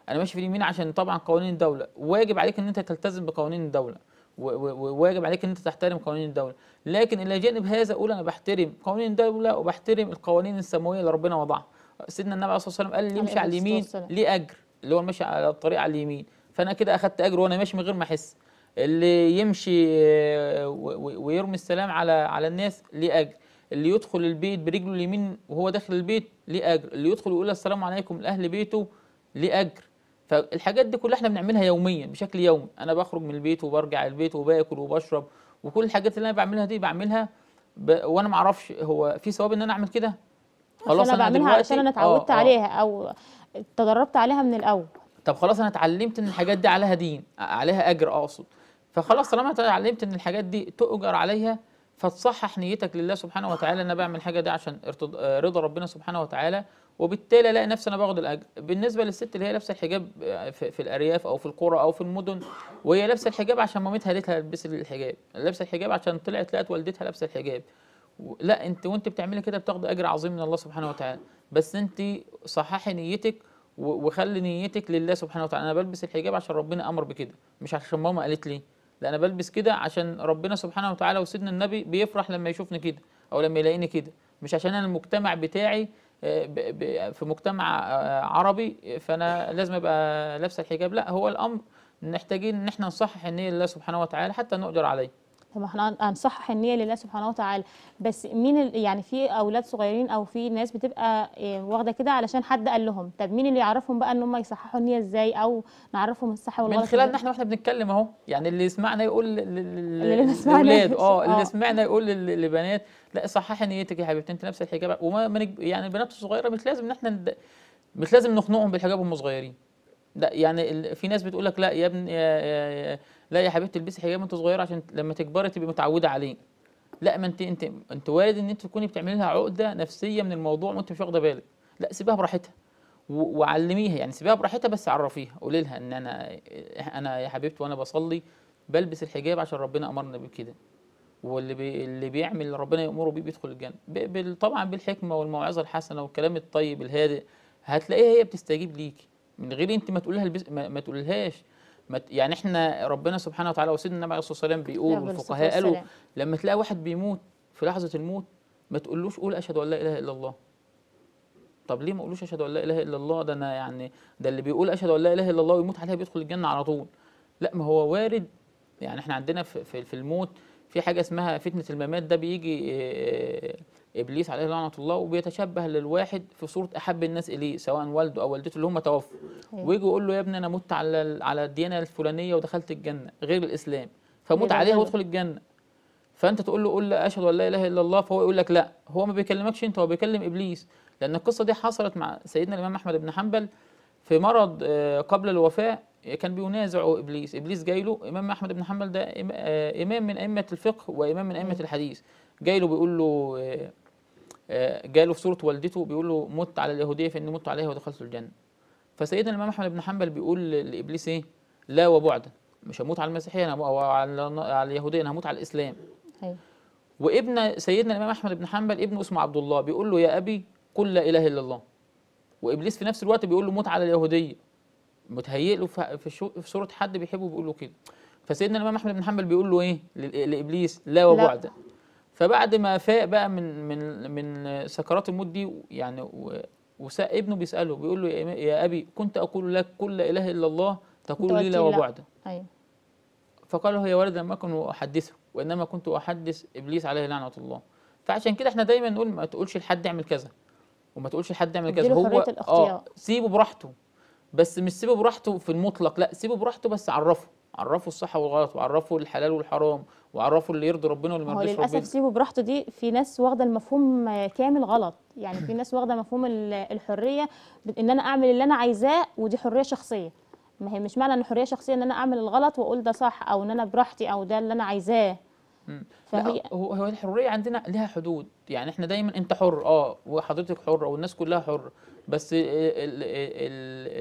انا ماشي في اليمين عشان طبعا قوانين الدوله واجب عليك ان انت تلتزم بقوانين الدوله وواجب عليك ان انت تحترم قوانين الدوله لكن الى جانب هذا اقول انا بحترم قوانين الدوله وبحترم القوانين السماويه اللي ربنا وضعها سيدنا النبي عليه الصلاه والسلام قال اللي يمشي على اليمين ليه اجر اللي هو ماشي على الطريق على اليمين فانا كده اخذت اجر وانا ماشي من غير ما احس اللي يمشي ويرمي السلام على على الناس ليه اجر اللي يدخل البيت برجله اليمين وهو داخل البيت ليه اجر اللي يدخل ويقول السلام عليكم لاهل بيته ليه اجر فالحاجات دي كلها احنا بنعملها يوميا بشكل يومي انا بخرج من البيت وبرجع البيت وباكل وبشرب وكل الحاجات اللي انا بعملها دي بعملها ب... وانا ما اعرفش هو في ثواب ان انا اعمل كده خلاص انا بعملها دلوقتي... عشان انا آه، اتعودت آه عليها او تدربت عليها من الاول طب خلاص انا اتعلمت ان الحاجات دي عليها دين عليها اجر اقصد فخلاص طالما اتعلمت ان الحاجات دي تؤجر عليها فتصحح نيتك لله سبحانه وتعالى ان انا بعمل الحاجه دي عشان رضا ربنا سبحانه وتعالى وبالتالي الاقي نفسي انا باخد الاجر بالنسبه للست اللي هي لابسه الحجاب آه، في, الارياف او في القرى او في المدن وهي لابسه الحجاب عشان مامتها لها البسي الحجاب لابسه الحجاب عشان طلعت لقت والدتها لابسه الحجاب لا انت وانت بتعملي كده بتاخد اجر عظيم من الله سبحانه وتعالى بس انت صححي نيتك وخلي نيتك لله سبحانه وتعالى انا بلبس الحجاب عشان ربنا امر بكده مش عشان ماما قالت لي لا انا بلبس كده عشان ربنا سبحانه وتعالى وسيدنا النبي بيفرح لما يشوفني كده او لما يلاقيني كده مش عشان انا المجتمع بتاعي في مجتمع آه، عربي فانا لازم ابقى لابسه الحجاب لا هو الامر محتاجين ان احنا نصحح النيه لله سبحانه وتعالى حتى نقدر عليه طب احنا هنصحح النيه لله سبحانه وتعالى بس مين يعني في اولاد صغيرين او في ناس بتبقى آه، واخده كده علشان حد قال لهم طب مين اللي يعرفهم بقى ان هم يصححوا النيه ازاي او نعرفهم الصح والغلط من خلال ان احنا واحنا بنتكلم اهو يعني اللي سمعنا يقول للاولاد آه،, اه اللي سمعنا يقول للبنات لا صححي نيتك يا حبيبتي انت نفس الحجاب وما يعني البنات الصغيره مش لازم ان احنا مش لازم نخنقهم بالحجاب وهم صغيرين لا يعني في ناس بتقول لك لا يا ابني لا يا حبيبتي البسي حجاب وانت صغيره عشان لما تكبري تبقي متعوده عليه لا ما انت انت انت وارد ان انت تكوني بتعملي لها عقده نفسيه من الموضوع وانت مش واخده بالك لا سيبيها براحتها وعلميها يعني سيبيها براحتها بس عرفيها قولي لها ان انا انا يا حبيبتي وانا بصلي بلبس الحجاب عشان ربنا امرنا بكده واللي بي اللي بيعمل ربنا يامره بيه بيدخل الجنه طبعا بالحكمه والموعظه الحسنه والكلام الطيب الهادئ هتلاقيها هي بتستجيب ليك من غير انت ما تقولها البس ما, ما تقولهاش يعني احنا ربنا سبحانه وتعالى وسيدنا النبي عليه الصلاه والسلام بيقول الفقهاء قالوا لما تلاقي واحد بيموت في لحظه الموت ما تقولوش قول اشهد ان لا اله الا الله طب ليه ما اقولوش اشهد ان لا اله الا الله ده انا يعني ده اللي بيقول اشهد ان لا اله الا الله ويموت عليها بيدخل الجنه على طول لا ما هو وارد يعني احنا عندنا في, في الموت في حاجه اسمها فتنه الممات ده بيجي آه، ابليس عليه لعنه الله وبيتشبه للواحد في صوره احب الناس اليه سواء والده او والدته اللي هم توفوا إيه. ويجي يقول له يا ابني انا مت على على الديانه الفلانيه ودخلت الجنه غير الاسلام فموت عليها وادخل الجنه فانت تقول له قول لا اشهد ان لا اله الا الله فهو يقول لك لا هو ما بيكلمكش انت هو بيكلم ابليس لان القصه دي حصلت مع سيدنا الامام احمد بن حنبل في مرض آه، قبل الوفاه كان بينازعه ابليس ابليس جاي له امام احمد بن حنبل ده آه، امام من ائمه الفقه وامام من ائمه إيه. الحديث جاي له بيقول له آه، آه، جاله في صوره والدته بيقول له مت على اليهوديه فاني مت عليها ودخلت الجنه فسيدنا الامام احمد بن حنبل بيقول لابليس ايه لا وبعدا مش هموت على المسيحيه انا او على اليهوديه انا هموت على الاسلام أيوة. وابن سيدنا الامام احمد بن حنبل ابنه اسمه عبد الله بيقول له يا ابي قل لا اله الا الله وابليس في نفس الوقت بيقول له مت على اليهوديه متهيئ له في صوره حد بيحبه بيقول له كده فسيدنا الامام احمد بن حنبل بيقول له ايه لابليس لا وبعدا لا. فبعد ما فاق بقى من من من سكرات الموت دي يعني وساء ابنه بيساله بيقول له يا ابي كنت اقول لك كل اله الا الله تقول لي لا وبعدا ايوه فقال له يا ولد لم اكن احدثه وانما كنت احدث ابليس عليه لعنه الله فعشان كده احنا دايما نقول ما تقولش لحد اعمل كذا وما تقولش لحد اعمل كذا هو اه سيبه براحته بس مش سيبه براحته في المطلق لا سيبه براحته بس عرفه عرفوا الصح والغلط وعرفوا الحلال والحرام وعرفوا اللي يرضي ربنا واللي ما يرضيش ربنا للاسف سيبه براحته دي في ناس واخده المفهوم كامل غلط يعني في ناس واخده مفهوم الحريه ان انا اعمل اللي انا عايزاه ودي حريه شخصيه ما هي مش معنى ان حريه شخصيه ان انا اعمل الغلط واقول ده صح او ان انا براحتي او ده اللي انا عايزاه فهي هو, هو الحريه عندنا لها حدود يعني احنا دايما انت حر اه وحضرتك حره والناس كلها حره بس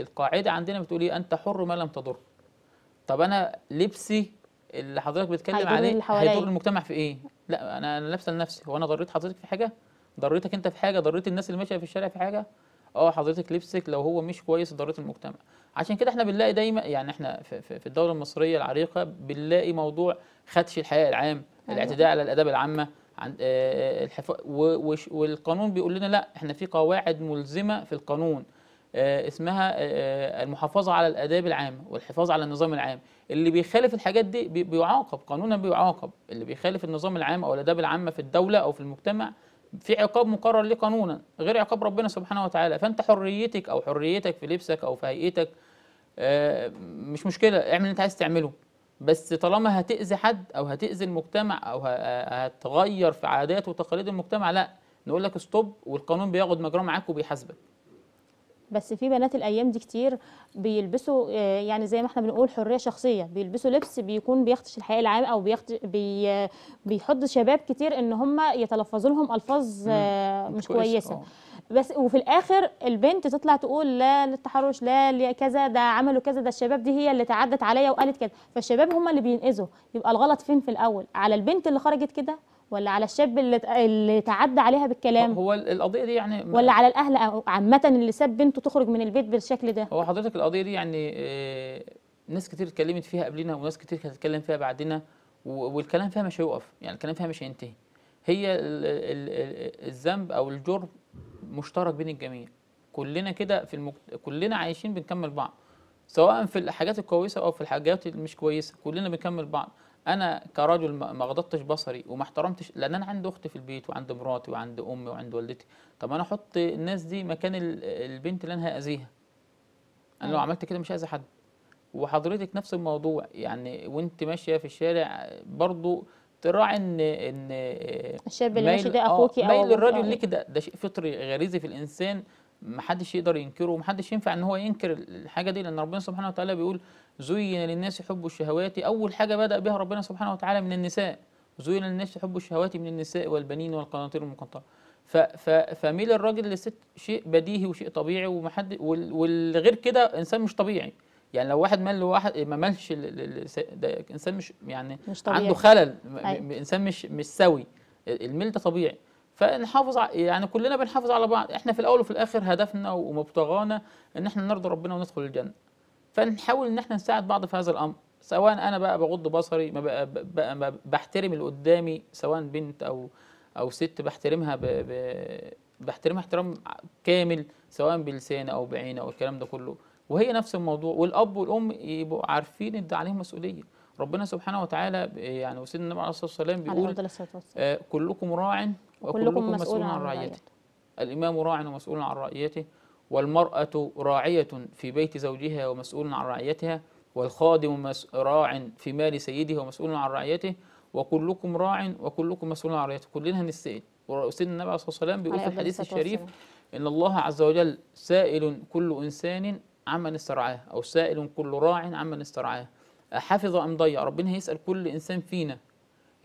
القاعده عندنا بتقول ايه انت حر ما لم تضر طب انا لبسي اللي حضرتك بتتكلم عليه هيضر المجتمع في ايه؟ لا انا انا لابسه لنفسي هو انا ضريت حضرتك في حاجه؟ ضريتك انت في حاجه؟ ضريت الناس اللي ماشيه في الشارع في حاجه؟ اه حضرتك لبسك لو هو مش كويس ضريت المجتمع عشان كده احنا بنلاقي دايما يعني احنا في الدوله المصريه العريقه بنلاقي موضوع خدش الحياء العام أيوة. الاعتداء على الاداب العامه عن آه، آه، الحف... والقانون بيقول لنا لا احنا في قواعد ملزمه في القانون آه، اسمها آه، آه، المحافظه على الاداب العامه والحفاظ على النظام العام اللي بيخالف الحاجات دي بيعاقب قانونا بيعاقب اللي بيخالف النظام العام او الاداب العامه في الدوله او في المجتمع في عقاب مقرر ليه قانونا غير عقاب ربنا سبحانه وتعالى فانت حريتك او حريتك في لبسك او في هيئتك مش مشكله اعمل اللي انت عايز تعمله بس طالما هتأذي حد او هتأذي المجتمع او هتغير في عادات وتقاليد المجتمع لا نقول لك ستوب والقانون بياخد مجراه معاك وبيحاسبك بس في بنات الايام دي كتير بيلبسوا آه، يعني زي ما احنا بنقول حريه شخصيه بيلبسوا لبس بيكون بيخدش الحياه العامه او بيخدش بي بيحط شباب كتير ان هم يتلفظوا لهم الفاظ آه، مش كويسه أوه. بس وفي الاخر البنت تطلع تقول لا للتحرش لا كذا ده عملوا كذا ده الشباب دي هي اللي تعدت عليا وقالت كده فالشباب هم اللي بينقذوا يبقى الغلط فين في الاول على البنت اللي خرجت كده ولا على الشاب اللي اللي تعدى عليها بالكلام هو القضيه دي يعني ولا على الاهل عامه اللي ساب بنته تخرج من البيت بالشكل ده هو حضرتك القضيه دي يعني آه، ناس كتير اتكلمت فيها قبلنا وناس كتير هتتكلم فيها بعدنا والكلام فيها مش هيوقف يعني الكلام فيها مش هينتهي هي الذنب او الجرم مشترك بين الجميع كلنا كده في المجت... كلنا عايشين بنكمل بعض سواء في الحاجات الكويسه او في الحاجات اللي مش كويسه كلنا بنكمل بعض انا كرجل ما غضضتش بصري وما احترمتش لان انا عندي اختي في البيت وعند مراتي وعند امي وعند والدتي طب انا احط الناس دي مكان البنت اللي انا هاذيها انا لو أيوة. عملت كده مش هاذي حد وحضرتك نفس الموضوع يعني وانت ماشيه في الشارع برضو تراعي ان ان الشاب اللي ماشي ده آه، اخوكي او ميل الراجل ليه ده ده شيء فطري غريزي في الانسان محدش يقدر ينكره ومحدش ينفع ان هو ينكر الحاجه دي لان ربنا سبحانه وتعالى بيقول زين للناس حب الشهوات أول حاجة بدأ بها ربنا سبحانه وتعالى من النساء زين للناس حب الشهوات من النساء والبنين والقناطير المقنطرة فميل الراجل للست شيء بديهي وشيء طبيعي ومحد والغير كده انسان مش طبيعي يعني لو واحد مال لواحد ما مالش ده انسان مش يعني مش طبيعي. عنده خلل انسان مش مش سوي الميل ده طبيعي فنحافظ يعني كلنا بنحافظ على بعض احنا في الاول وفي الاخر هدفنا ومبتغانا ان احنا نرضى ربنا وندخل الجنه فنحاول ان احنا نساعد بعض في هذا الامر سواء انا بقى بغض بصري ما بقى بقى ما بحترم اللي قدامي سواء بنت او او ست بحترمها ب ب بحترمها احترام كامل سواء بلسان او بعين او الكلام ده كله وهي نفس الموضوع والاب والام يبقوا عارفين ان عليهم مسؤوليه ربنا سبحانه وتعالى يعني وسيدنا النبي عليه الصلاه والسلام بيقول آه كلكم راع وكلكم مسؤول عن رعيته الامام راع ومسؤول عن رعيته والمرأة راعية في بيت زوجها ومسؤول عن رعيتها والخادم راع في مال سيده ومسؤول عن رعيته وكلكم راع وكلكم مسؤول عن رعيته كلنا هنسأل وسيدنا النبي صلى الله عليه وسلم بيقول في الحديث الشريف إن الله عز وجل سائل كل إنسان عمن استرعاه أو سائل كل راع عمن استرعاه أحفظ أم ضيع ربنا هيسأل كل إنسان فينا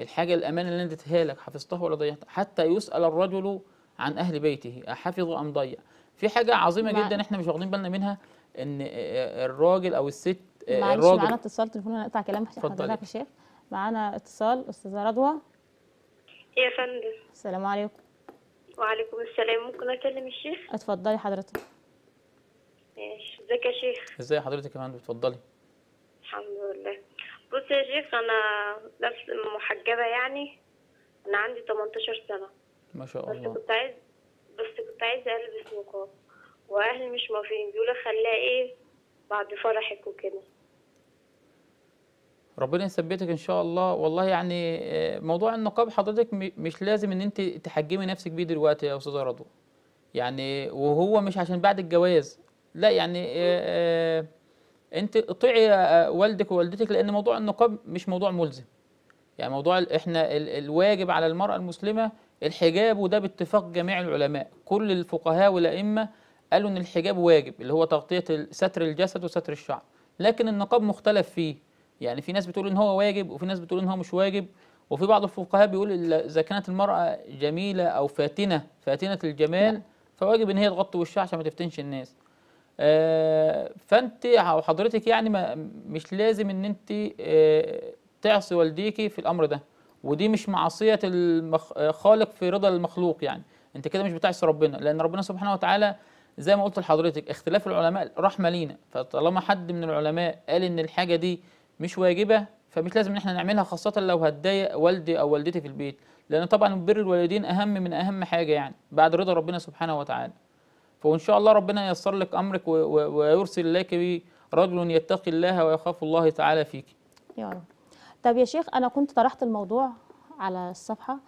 الحاجة الأمانة اللي أنا اديتها لك حفظتها ولا ضيعتها حتى يسأل الرجل عن أهل بيته أحفظ أم ضيع في حاجه عظيمه جدا احنا مش واخدين بالنا منها ان الراجل او الست الراجل معانا اتصال تليفون انا اقطع كلام حضرتك يا شيخ معانا اتصال استاذه رضوى يا فندم السلام عليكم وعليكم السلام ممكن اكلم الشيخ اتفضلي حضرتك ماشي ازيك يا شيخ ازي حضرتك يا فندم اتفضلي الحمد لله بصي يا شيخ انا نفس محجبه يعني انا عندي 18 سنه ما شاء الله بس كنت عايز بس كنت عايزة ألبس نقاب وأهلي مش موافقين بيقولوا خليها إيه بعد فرحك وكده ربنا يثبتك ان شاء الله والله يعني آه، موضوع النقاب حضرتك مش لازم ان انت تحجمي نفسك بيه دلوقتي يا استاذه رضوى يعني وهو مش عشان بعد الجواز لا يعني آه، آه، انت اطيعي والدك ووالدتك لان موضوع النقاب مش موضوع ملزم يعني موضوع احنا الواجب على المراه المسلمه الحجاب وده باتفاق جميع العلماء كل الفقهاء والأئمة قالوا إن الحجاب واجب اللي هو تغطية ستر الجسد وستر الشعر لكن النقاب مختلف فيه يعني في ناس بتقول إن هو واجب وفي ناس بتقول إن هو مش واجب وفي بعض الفقهاء بيقول إذا كانت المرأة جميلة أو فاتنة فاتنة الجمال نعم. فواجب إن هي تغطي وشها عشان ما تفتنش الناس آه فانت او حضرتك يعني ما مش لازم ان انت آه تعصي والديكي في الامر ده ودي مش معصيه الخالق في رضا المخلوق يعني انت كده مش بتعصي ربنا لان ربنا سبحانه وتعالى زي ما قلت لحضرتك اختلاف العلماء رحمه لينا فطالما حد من العلماء قال ان الحاجه دي مش واجبه فمش لازم ان احنا نعملها خاصه لو هتضايق والدي او والدتي في البيت لان طبعا بر الوالدين اهم من اهم حاجه يعني بعد رضا ربنا سبحانه وتعالى فان شاء الله ربنا ييسر لك امرك ويرسل لك رجل يتقي الله ويخاف الله تعالى فيك يا رب طب يا شيخ انا كنت طرحت الموضوع على الصفحه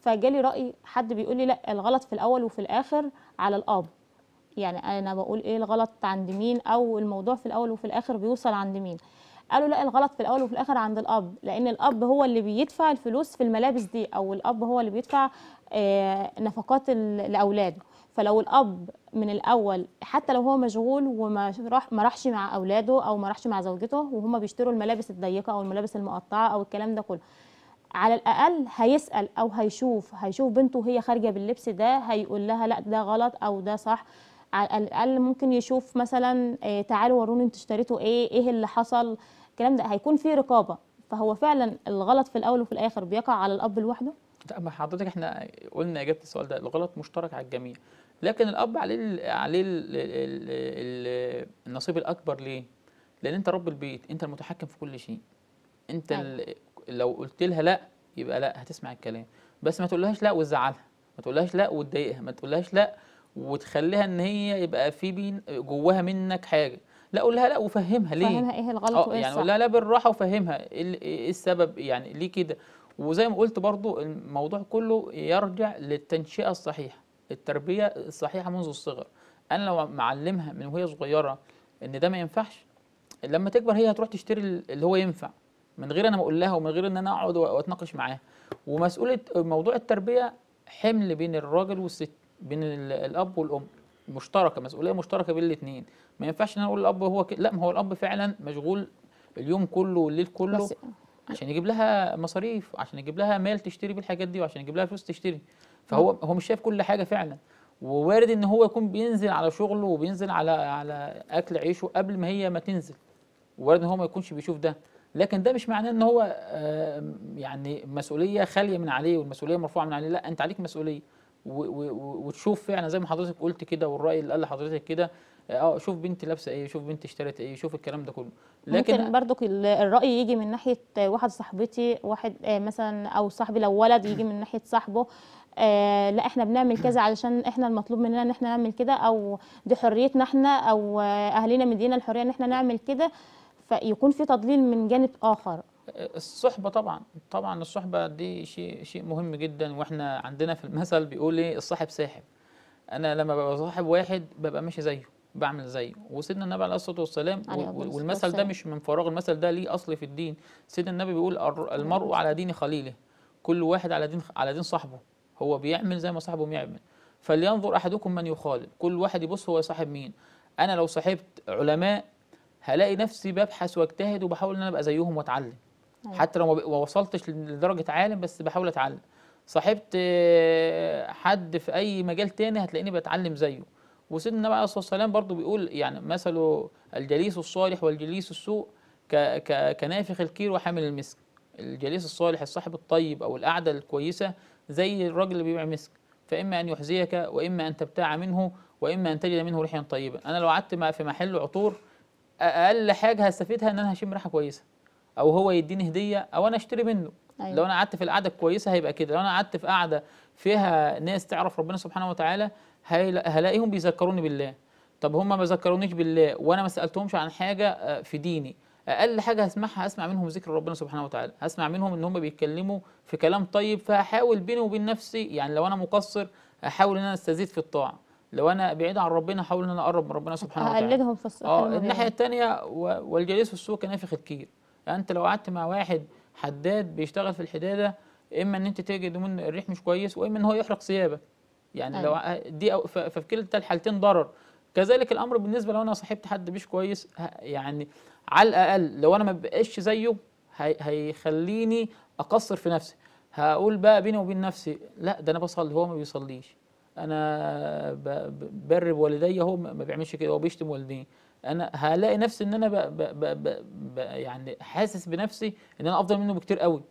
فجالي راي حد بيقول لي لا الغلط في الاول وفي الاخر على الاب يعني انا بقول ايه الغلط عند مين او الموضوع في الاول وفي الاخر بيوصل عند مين قالوا لا الغلط في الاول وفي الاخر عند الاب لان الاب هو اللي بيدفع الفلوس في الملابس دي او الاب هو اللي بيدفع آه، نفقات الاولاد فلو الاب من الاول حتى لو هو مشغول وما راح ما راحش مع اولاده او ما راحش مع زوجته وهما بيشتروا الملابس الضيقه او الملابس المقطعه او الكلام ده كله على الاقل هيسال او هيشوف هيشوف بنته هي خارجه باللبس ده هيقول لها لا ده غلط او ده صح على الاقل ممكن يشوف مثلا آه، تعالوا وروني انتوا اشتريتوا ايه ايه اللي حصل الكلام ده هيكون في رقابه فهو فعلا الغلط في الاول وفي الاخر بيقع على الاب لوحده لا ما حضرتك احنا قلنا اجابه السؤال ده الغلط مشترك على الجميع لكن الاب عليه عليه النصيب الاكبر ليه لان انت رب البيت انت المتحكم في كل شيء انت أيوة. لو قلت لها لا يبقى لا هتسمع الكلام بس ما تقولهاش لا وتزعلها ما تقولهاش لا وتضايقها ما تقولهاش لا وتخليها ان هي يبقى في بين جواها منك حاجه لا قولها لا وفهمها ليه فهمها ايه الغلط آه، وايه يعني قولها لا بالراحه وفهمها إيه, ايه السبب يعني ليه كده وزي ما قلت برضو الموضوع كله يرجع للتنشئه الصحيحه التربيه الصحيحه منذ الصغر انا لو معلمها من وهي صغيره ان ده ما ينفعش لما تكبر هي هتروح تشتري اللي هو ينفع من غير انا ما اقول لها ومن غير ان انا اقعد واتناقش معاها ومسؤوله موضوع التربيه حمل بين الراجل والست بين الاب والام مشتركه مسؤوليه مشتركه بين الاثنين ما ينفعش ان انا اقول الاب هو كده لا ما هو الاب فعلا مشغول اليوم كله والليل كله عشان يجيب لها مصاريف عشان يجيب لها مال تشتري بيه الحاجات دي وعشان يجيب لها فلوس تشتري فهو هو مش شايف كل حاجه فعلا ووارد ان هو يكون بينزل على شغله وبينزل على على اكل عيشه قبل ما هي ما تنزل وارد ان هو ما يكونش بيشوف ده لكن ده مش معناه ان هو آه، يعني مسؤوليه خاليه من عليه والمسؤوليه مرفوعه من عليه لا انت عليك مسؤوليه وتشوف فعلا زي ما حضرتك قلت كده والراي اللي قال لحضرتك كده اه, آه، شوف بنتي لابسه ايه شوف بنتي اشترت ايه شوف الكلام ده كله لكن ممكن برضك الراي يجي من ناحيه واحد صاحبتي واحد آه، مثلا او صاحبي لو ولد يجي من ناحيه صاحبه آه، لا احنا بنعمل كذا علشان احنا المطلوب مننا ان احنا نعمل كده او دي حريتنا احنا او اهالينا مدينا الحريه ان احنا نعمل كده فيكون في تضليل من جانب اخر الصحبه طبعا طبعا الصحبه دي شيء شيء مهم جدا واحنا عندنا في المثل بيقول ايه الصاحب ساحب انا لما ببقى صاحب واحد ببقى ماشي زيه بعمل زيه وسيدنا النبي عليه الصلاه والسلام والمثل ده مش من فراغ المثل ده ليه اصل في الدين سيدنا النبي بيقول المرء على دين خليله كل واحد على دين على دين صاحبه هو بيعمل زي ما صاحبه بيعمل فلينظر احدكم من يخالف كل واحد يبص هو صاحب مين انا لو صاحبت علماء هلاقي نفسي ببحث واجتهد وبحاول ان انا ابقى زيهم واتعلم أيوة. حتى لو ما وصلتش لدرجه عالم بس بحاول اتعلم صاحبت آه، حد في اي مجال تاني هتلاقيني بتعلم زيه وسيدنا النبي عليه الصلاه والسلام برضه بيقول يعني مثله الجليس الصالح والجليس السوء كنافخ الكير وحامل المسك الجليس الصالح الصاحب الطيب او القعده الكويسه زي الراجل اللي بيبيع مسك فإما أن يحزيك وإما أن تبتاع منه وإما أن تجد منه ريحا طيبة أنا لو قعدت في محل عطور أقل حاجة هستفيدها إن أنا هشم ريحة كويسة أو هو يديني هدية أو أنا أشتري منه أيوة. لو أنا قعدت في القعدة الكويسة هيبقى كده لو أنا قعدت في قعدة فيها ناس تعرف ربنا سبحانه وتعالى هلاقيهم بيذكروني بالله طب هم ما ذكرونيش بالله وأنا ما سألتهمش عن حاجة آه، في ديني اقل حاجه هسمعها هسمع منهم ذكر ربنا سبحانه وتعالى هسمع منهم ان هم بيتكلموا في كلام طيب فهحاول بيني وبين نفسي يعني لو انا مقصر احاول ان انا استزيد في الطاعه لو انا بعيد عن ربنا احاول ان انا اقرب من ربنا سبحانه وتعالى اقلدهم في اه يعني. الناحيه الثانيه والجليس في السوق نافخ الكير يعني انت لو قعدت مع واحد حداد بيشتغل في الحداده اما ان انت تجد من الريح مش كويس واما ان هو يحرق ثيابك يعني أيوة. لو دي ففي كلتا الحالتين ضرر كذلك الامر بالنسبه لو انا صاحبت حد مش كويس يعني على الاقل لو انا ما بقاش زيه هيخليني اقصر في نفسي هقول بقى بيني وبين نفسي لا ده انا بصلي هو ما بيصليش انا برب والدي هو ما بيعملش كده هو بيشتم والديه انا هلاقي نفسي ان انا ب ب ب يعني حاسس بنفسي ان انا افضل منه بكتير قوي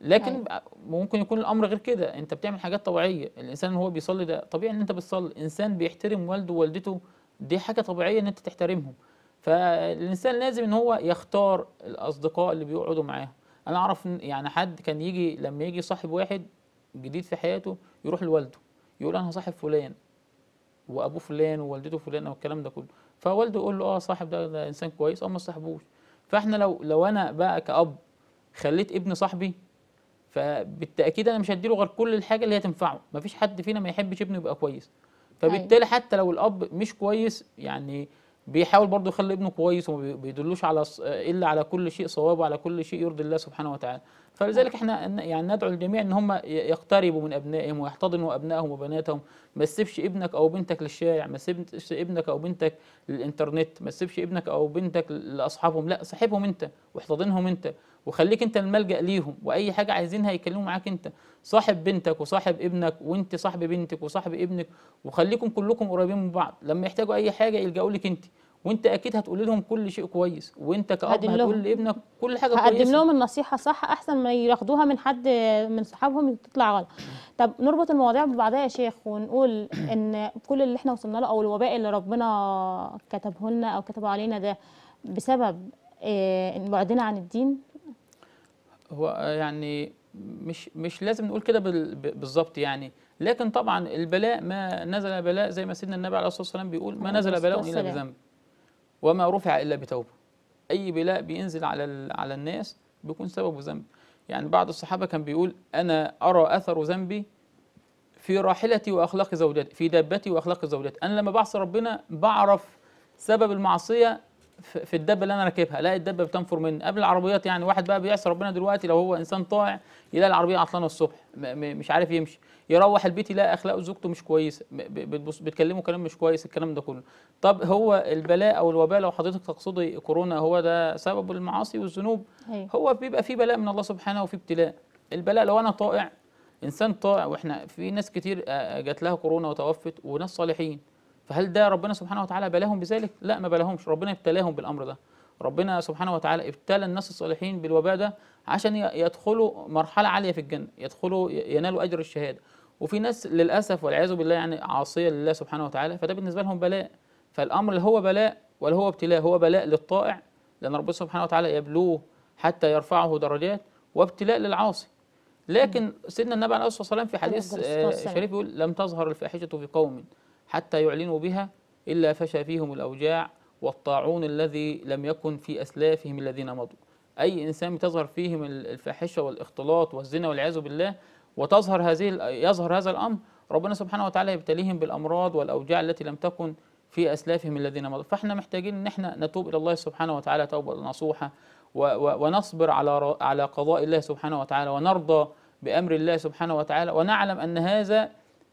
لكن أيوة. ممكن يكون الامر غير كده انت بتعمل حاجات طبيعيه الانسان هو بيصلي ده طبيعي ان انت بتصلي انسان بيحترم والده ووالدته دي حاجه طبيعيه ان انت تحترمهم فالانسان لازم ان هو يختار الاصدقاء اللي بيقعدوا معاهم انا اعرف يعني حد كان يجي لما يجي صاحب واحد جديد في حياته يروح لوالده يقول انا صاحب فلان وابوه فلان ووالدته فلانه والكلام ده كله فوالده يقول له اه صاحب ده, ده انسان كويس اه ما تصاحبوش فاحنا لو لو انا بقى كاب خليت ابن صاحبي فبالتاكيد انا مش هديله غير كل الحاجه اللي هي تنفعه مفيش حد فينا ما يحبش ابنه يبقى كويس فبالتالي أيوة. حتى لو الاب مش كويس يعني بيحاول برضه يخلي ابنه كويس وما بيدلوش على الا على كل شيء صواب وعلى كل شيء يرضي الله سبحانه وتعالى فلذلك احنا يعني ندعو الجميع ان هم يقتربوا من ابنائهم ويحتضنوا ابنائهم وبناتهم ما تسيبش ابنك او بنتك للشارع ما تسيبش ابنك او بنتك للانترنت ما تسيبش ابنك او بنتك لاصحابهم لا صاحبهم انت واحتضنهم انت وخليك انت الملجا ليهم واي حاجه عايزينها يكلموا معاك انت صاحب بنتك وصاحب ابنك وانت صاحب بنتك وصاحب ابنك وخليكم كلكم قريبين من بعض لما يحتاجوا اي حاجه يلجاوا لك انت وانت اكيد هتقول لهم كل شيء كويس وانت كاب هتقول لابنك كل حاجه كويسه هقدم لهم النصيحه صح احسن ما ياخدوها من حد من صحابهم تطلع غلط طب نربط المواضيع ببعضها يا شيخ ونقول ان كل اللي احنا وصلنا له او الوباء اللي ربنا كتبه لنا او كتبه علينا ده بسبب آه، بعدنا عن الدين هو آه، يعني مش مش لازم نقول كده بالظبط يعني لكن طبعا البلاء ما نزل بلاء زي ما سيدنا النبي عليه الصلاه والسلام بيقول ما نزل بلاء الا بذنب وما رفع الا بتوبه اي بلاء بينزل على على الناس بيكون سببه ذنب يعني بعض الصحابه كان بيقول انا ارى اثر ذنبي في راحلتي واخلاق زوجتي في دابتي واخلاق زوجتي انا لما بعصي ربنا بعرف سبب المعصيه في الدبه اللي انا راكبها الاقي الدبه بتنفر مني قبل العربيات يعني واحد بقى بيعصي ربنا دلوقتي لو هو انسان طائع يلاقي العربيه عطلانه الصبح مش عارف يمشي يروح البيت يلاقي اخلاقه زوجته مش كويسه بتكلمه كلام مش كويس الكلام ده كله طب هو البلاء او الوباء لو حضرتك تقصدي كورونا هو ده سبب المعاصي والذنوب أيوه. هو بيبقى فيه بلاء من الله سبحانه وفيه ابتلاء البلاء لو انا طائع انسان طائع واحنا في ناس كتير جات لها كورونا وتوفت وناس صالحين فهل ده ربنا سبحانه وتعالى بلاهم بذلك؟ لا ما بلاهمش ربنا ابتلاهم بالأمر ده ربنا سبحانه وتعالى ابتلى الناس الصالحين بالوباء ده عشان يدخلوا مرحلة عالية في الجنة يدخلوا ينالوا أجر الشهادة وفي ناس للأسف والعياذ بالله يعني عاصية لله سبحانه وتعالى فده بالنسبة لهم بلاء فالأمر اللي هو بلاء ولا هو ابتلاء هو بلاء للطائع لأن ربنا سبحانه وتعالى يبلوه حتى يرفعه درجات وابتلاء للعاصي لكن سيدنا النبي عليه الصلاة والسلام في حديث طيب، آه، طيب، شريف يقول لم تظهر الفاحشة في قوم حتى يعلنوا بها إلا فشى فيهم الأوجاع والطاعون الذي لم يكن في أسلافهم الذين مضوا أي إنسان تظهر فيهم الفاحشة والاختلاط والزنا والعياذ بالله وتظهر هذه يظهر هذا الأمر ربنا سبحانه وتعالى يبتليهم بالأمراض والأوجاع التي لم تكن في أسلافهم الذين مضوا فإحنا محتاجين إن إحنا نتوب إلى الله سبحانه وتعالى توبة نصوحة ونصبر على على قضاء الله سبحانه وتعالى ونرضى بأمر الله سبحانه وتعالى ونعلم أن هذا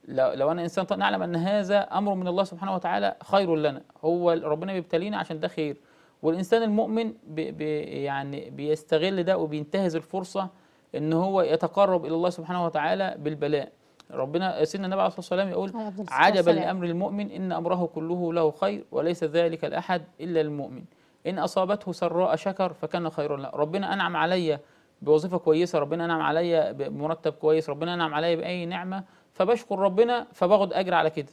لو انا انسان نعلم ان هذا امر من الله سبحانه وتعالى خير لنا هو ربنا بيبتلينا عشان ده خير والانسان المؤمن بي بي يعني بيستغل ده وبينتهز الفرصه ان هو يتقرب الى الله سبحانه وتعالى بالبلاء ربنا سيدنا النبي عليه الصلاه والسلام يقول عجبا لامر المؤمن ان امره كله له خير وليس ذلك الاحد الا المؤمن ان اصابته سراء شكر فكان خيرا له ربنا انعم عليا بوظيفه كويسه ربنا انعم عليا بمرتب كويس ربنا انعم عليا باي نعمه فبشكر ربنا فباخد اجر على كده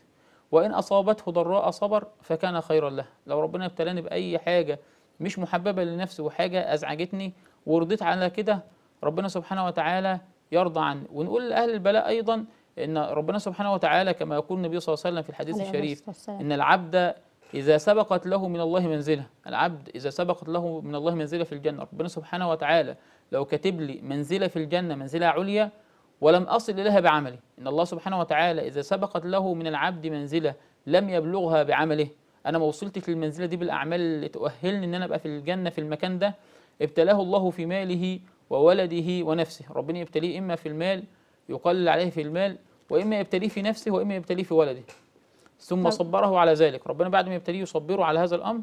وان اصابته ضراء صبر فكان خيرا له لو ربنا ابتلاني باي حاجه مش محببه لنفسي وحاجه ازعجتني ورضيت على كده ربنا سبحانه وتعالى يرضى عني ونقول لاهل البلاء ايضا ان ربنا سبحانه وتعالى كما يقول النبي صلى الله عليه وسلم في الحديث الشريف ان العبد إذا سبقت له من الله منزلة العبد إذا سبقت له من الله منزلة في الجنة ربنا سبحانه وتعالى لو كتب لي منزلة في الجنة منزلة عليا ولم أصل إليها بعملي إن الله سبحانه وتعالى إذا سبقت له من العبد منزلة لم يبلغها بعمله أنا ما وصلتش للمنزلة دي بالأعمال اللي تؤهلني إن أنا أبقى في الجنة في المكان ده ابتلاه الله في ماله وولده ونفسه ربنا يبتليه إما في المال يقلل عليه في المال وإما يبتليه في نفسه وإما يبتليه في ولده ثم صبره على ذلك ربنا بعد ما يبتليه يصبره على هذا الأمر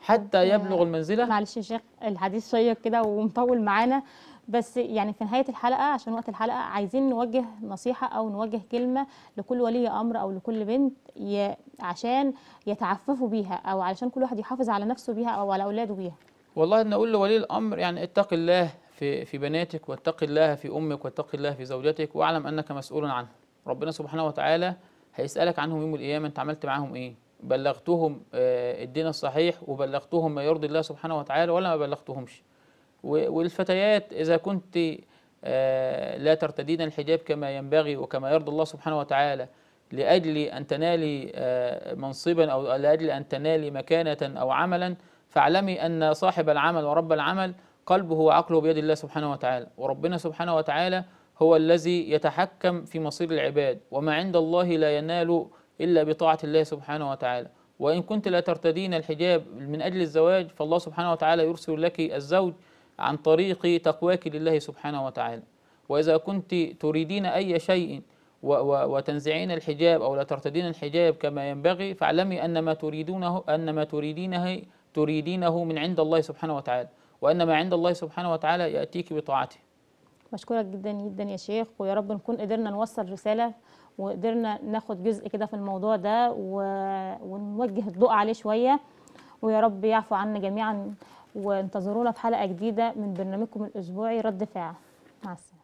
حتى يبلغ المنزله معلش يا شيخ الحديث شيق كده ومطول معانا بس يعني في نهايه الحلقه عشان وقت الحلقه عايزين نوجه نصيحه او نوجه كلمه لكل ولي امر او لكل بنت ي... عشان يتعففوا بيها او علشان كل واحد يحافظ على نفسه بيها او على اولاده بيها والله ان اقول لولي الامر يعني اتق الله في في بناتك واتق الله في امك واتق الله في زوجتك واعلم انك مسؤول عنه ربنا سبحانه وتعالى هيسالك عنهم يوم القيامه انت عملت معاهم ايه بلغتهم آه، الدين الصحيح وبلغتهم ما يرضي الله سبحانه وتعالى ولا ما بلغتهمش والفتيات إذا كنت آه، لا ترتدين الحجاب كما ينبغي وكما يرضى الله سبحانه وتعالى لأجل أن تنالي آه، منصبا أو لأجل أن تنالي مكانة أو عملا فاعلمي أن صاحب العمل ورب العمل قلبه وعقله بيد الله سبحانه وتعالى وربنا سبحانه وتعالى هو الذي يتحكم في مصير العباد وما عند الله لا ينال إلا بطاعة الله سبحانه وتعالى وإن كنت لا ترتدين الحجاب من أجل الزواج فالله سبحانه وتعالى يرسل لك الزوج عن طريق تقواك لله سبحانه وتعالى وإذا كنت تريدين أي شيء وتنزعين الحجاب أو لا ترتدين الحجاب كما ينبغي فاعلمي أن ما تريدونه أن ما تريدينه تريدينه من عند الله سبحانه وتعالى وأن ما عند الله سبحانه وتعالى يأتيك بطاعته مشكورة جدا جدا يا شيخ ويا رب نكون قدرنا نوصل رسالة وقدرنا ناخد جزء كده في الموضوع ده و... ونوجه الضوء عليه شوية ويا رب يعفو عنا جميعا وانتظرونا في حلقة جديدة من برنامجكم الأسبوعي رد فعل مع السلامة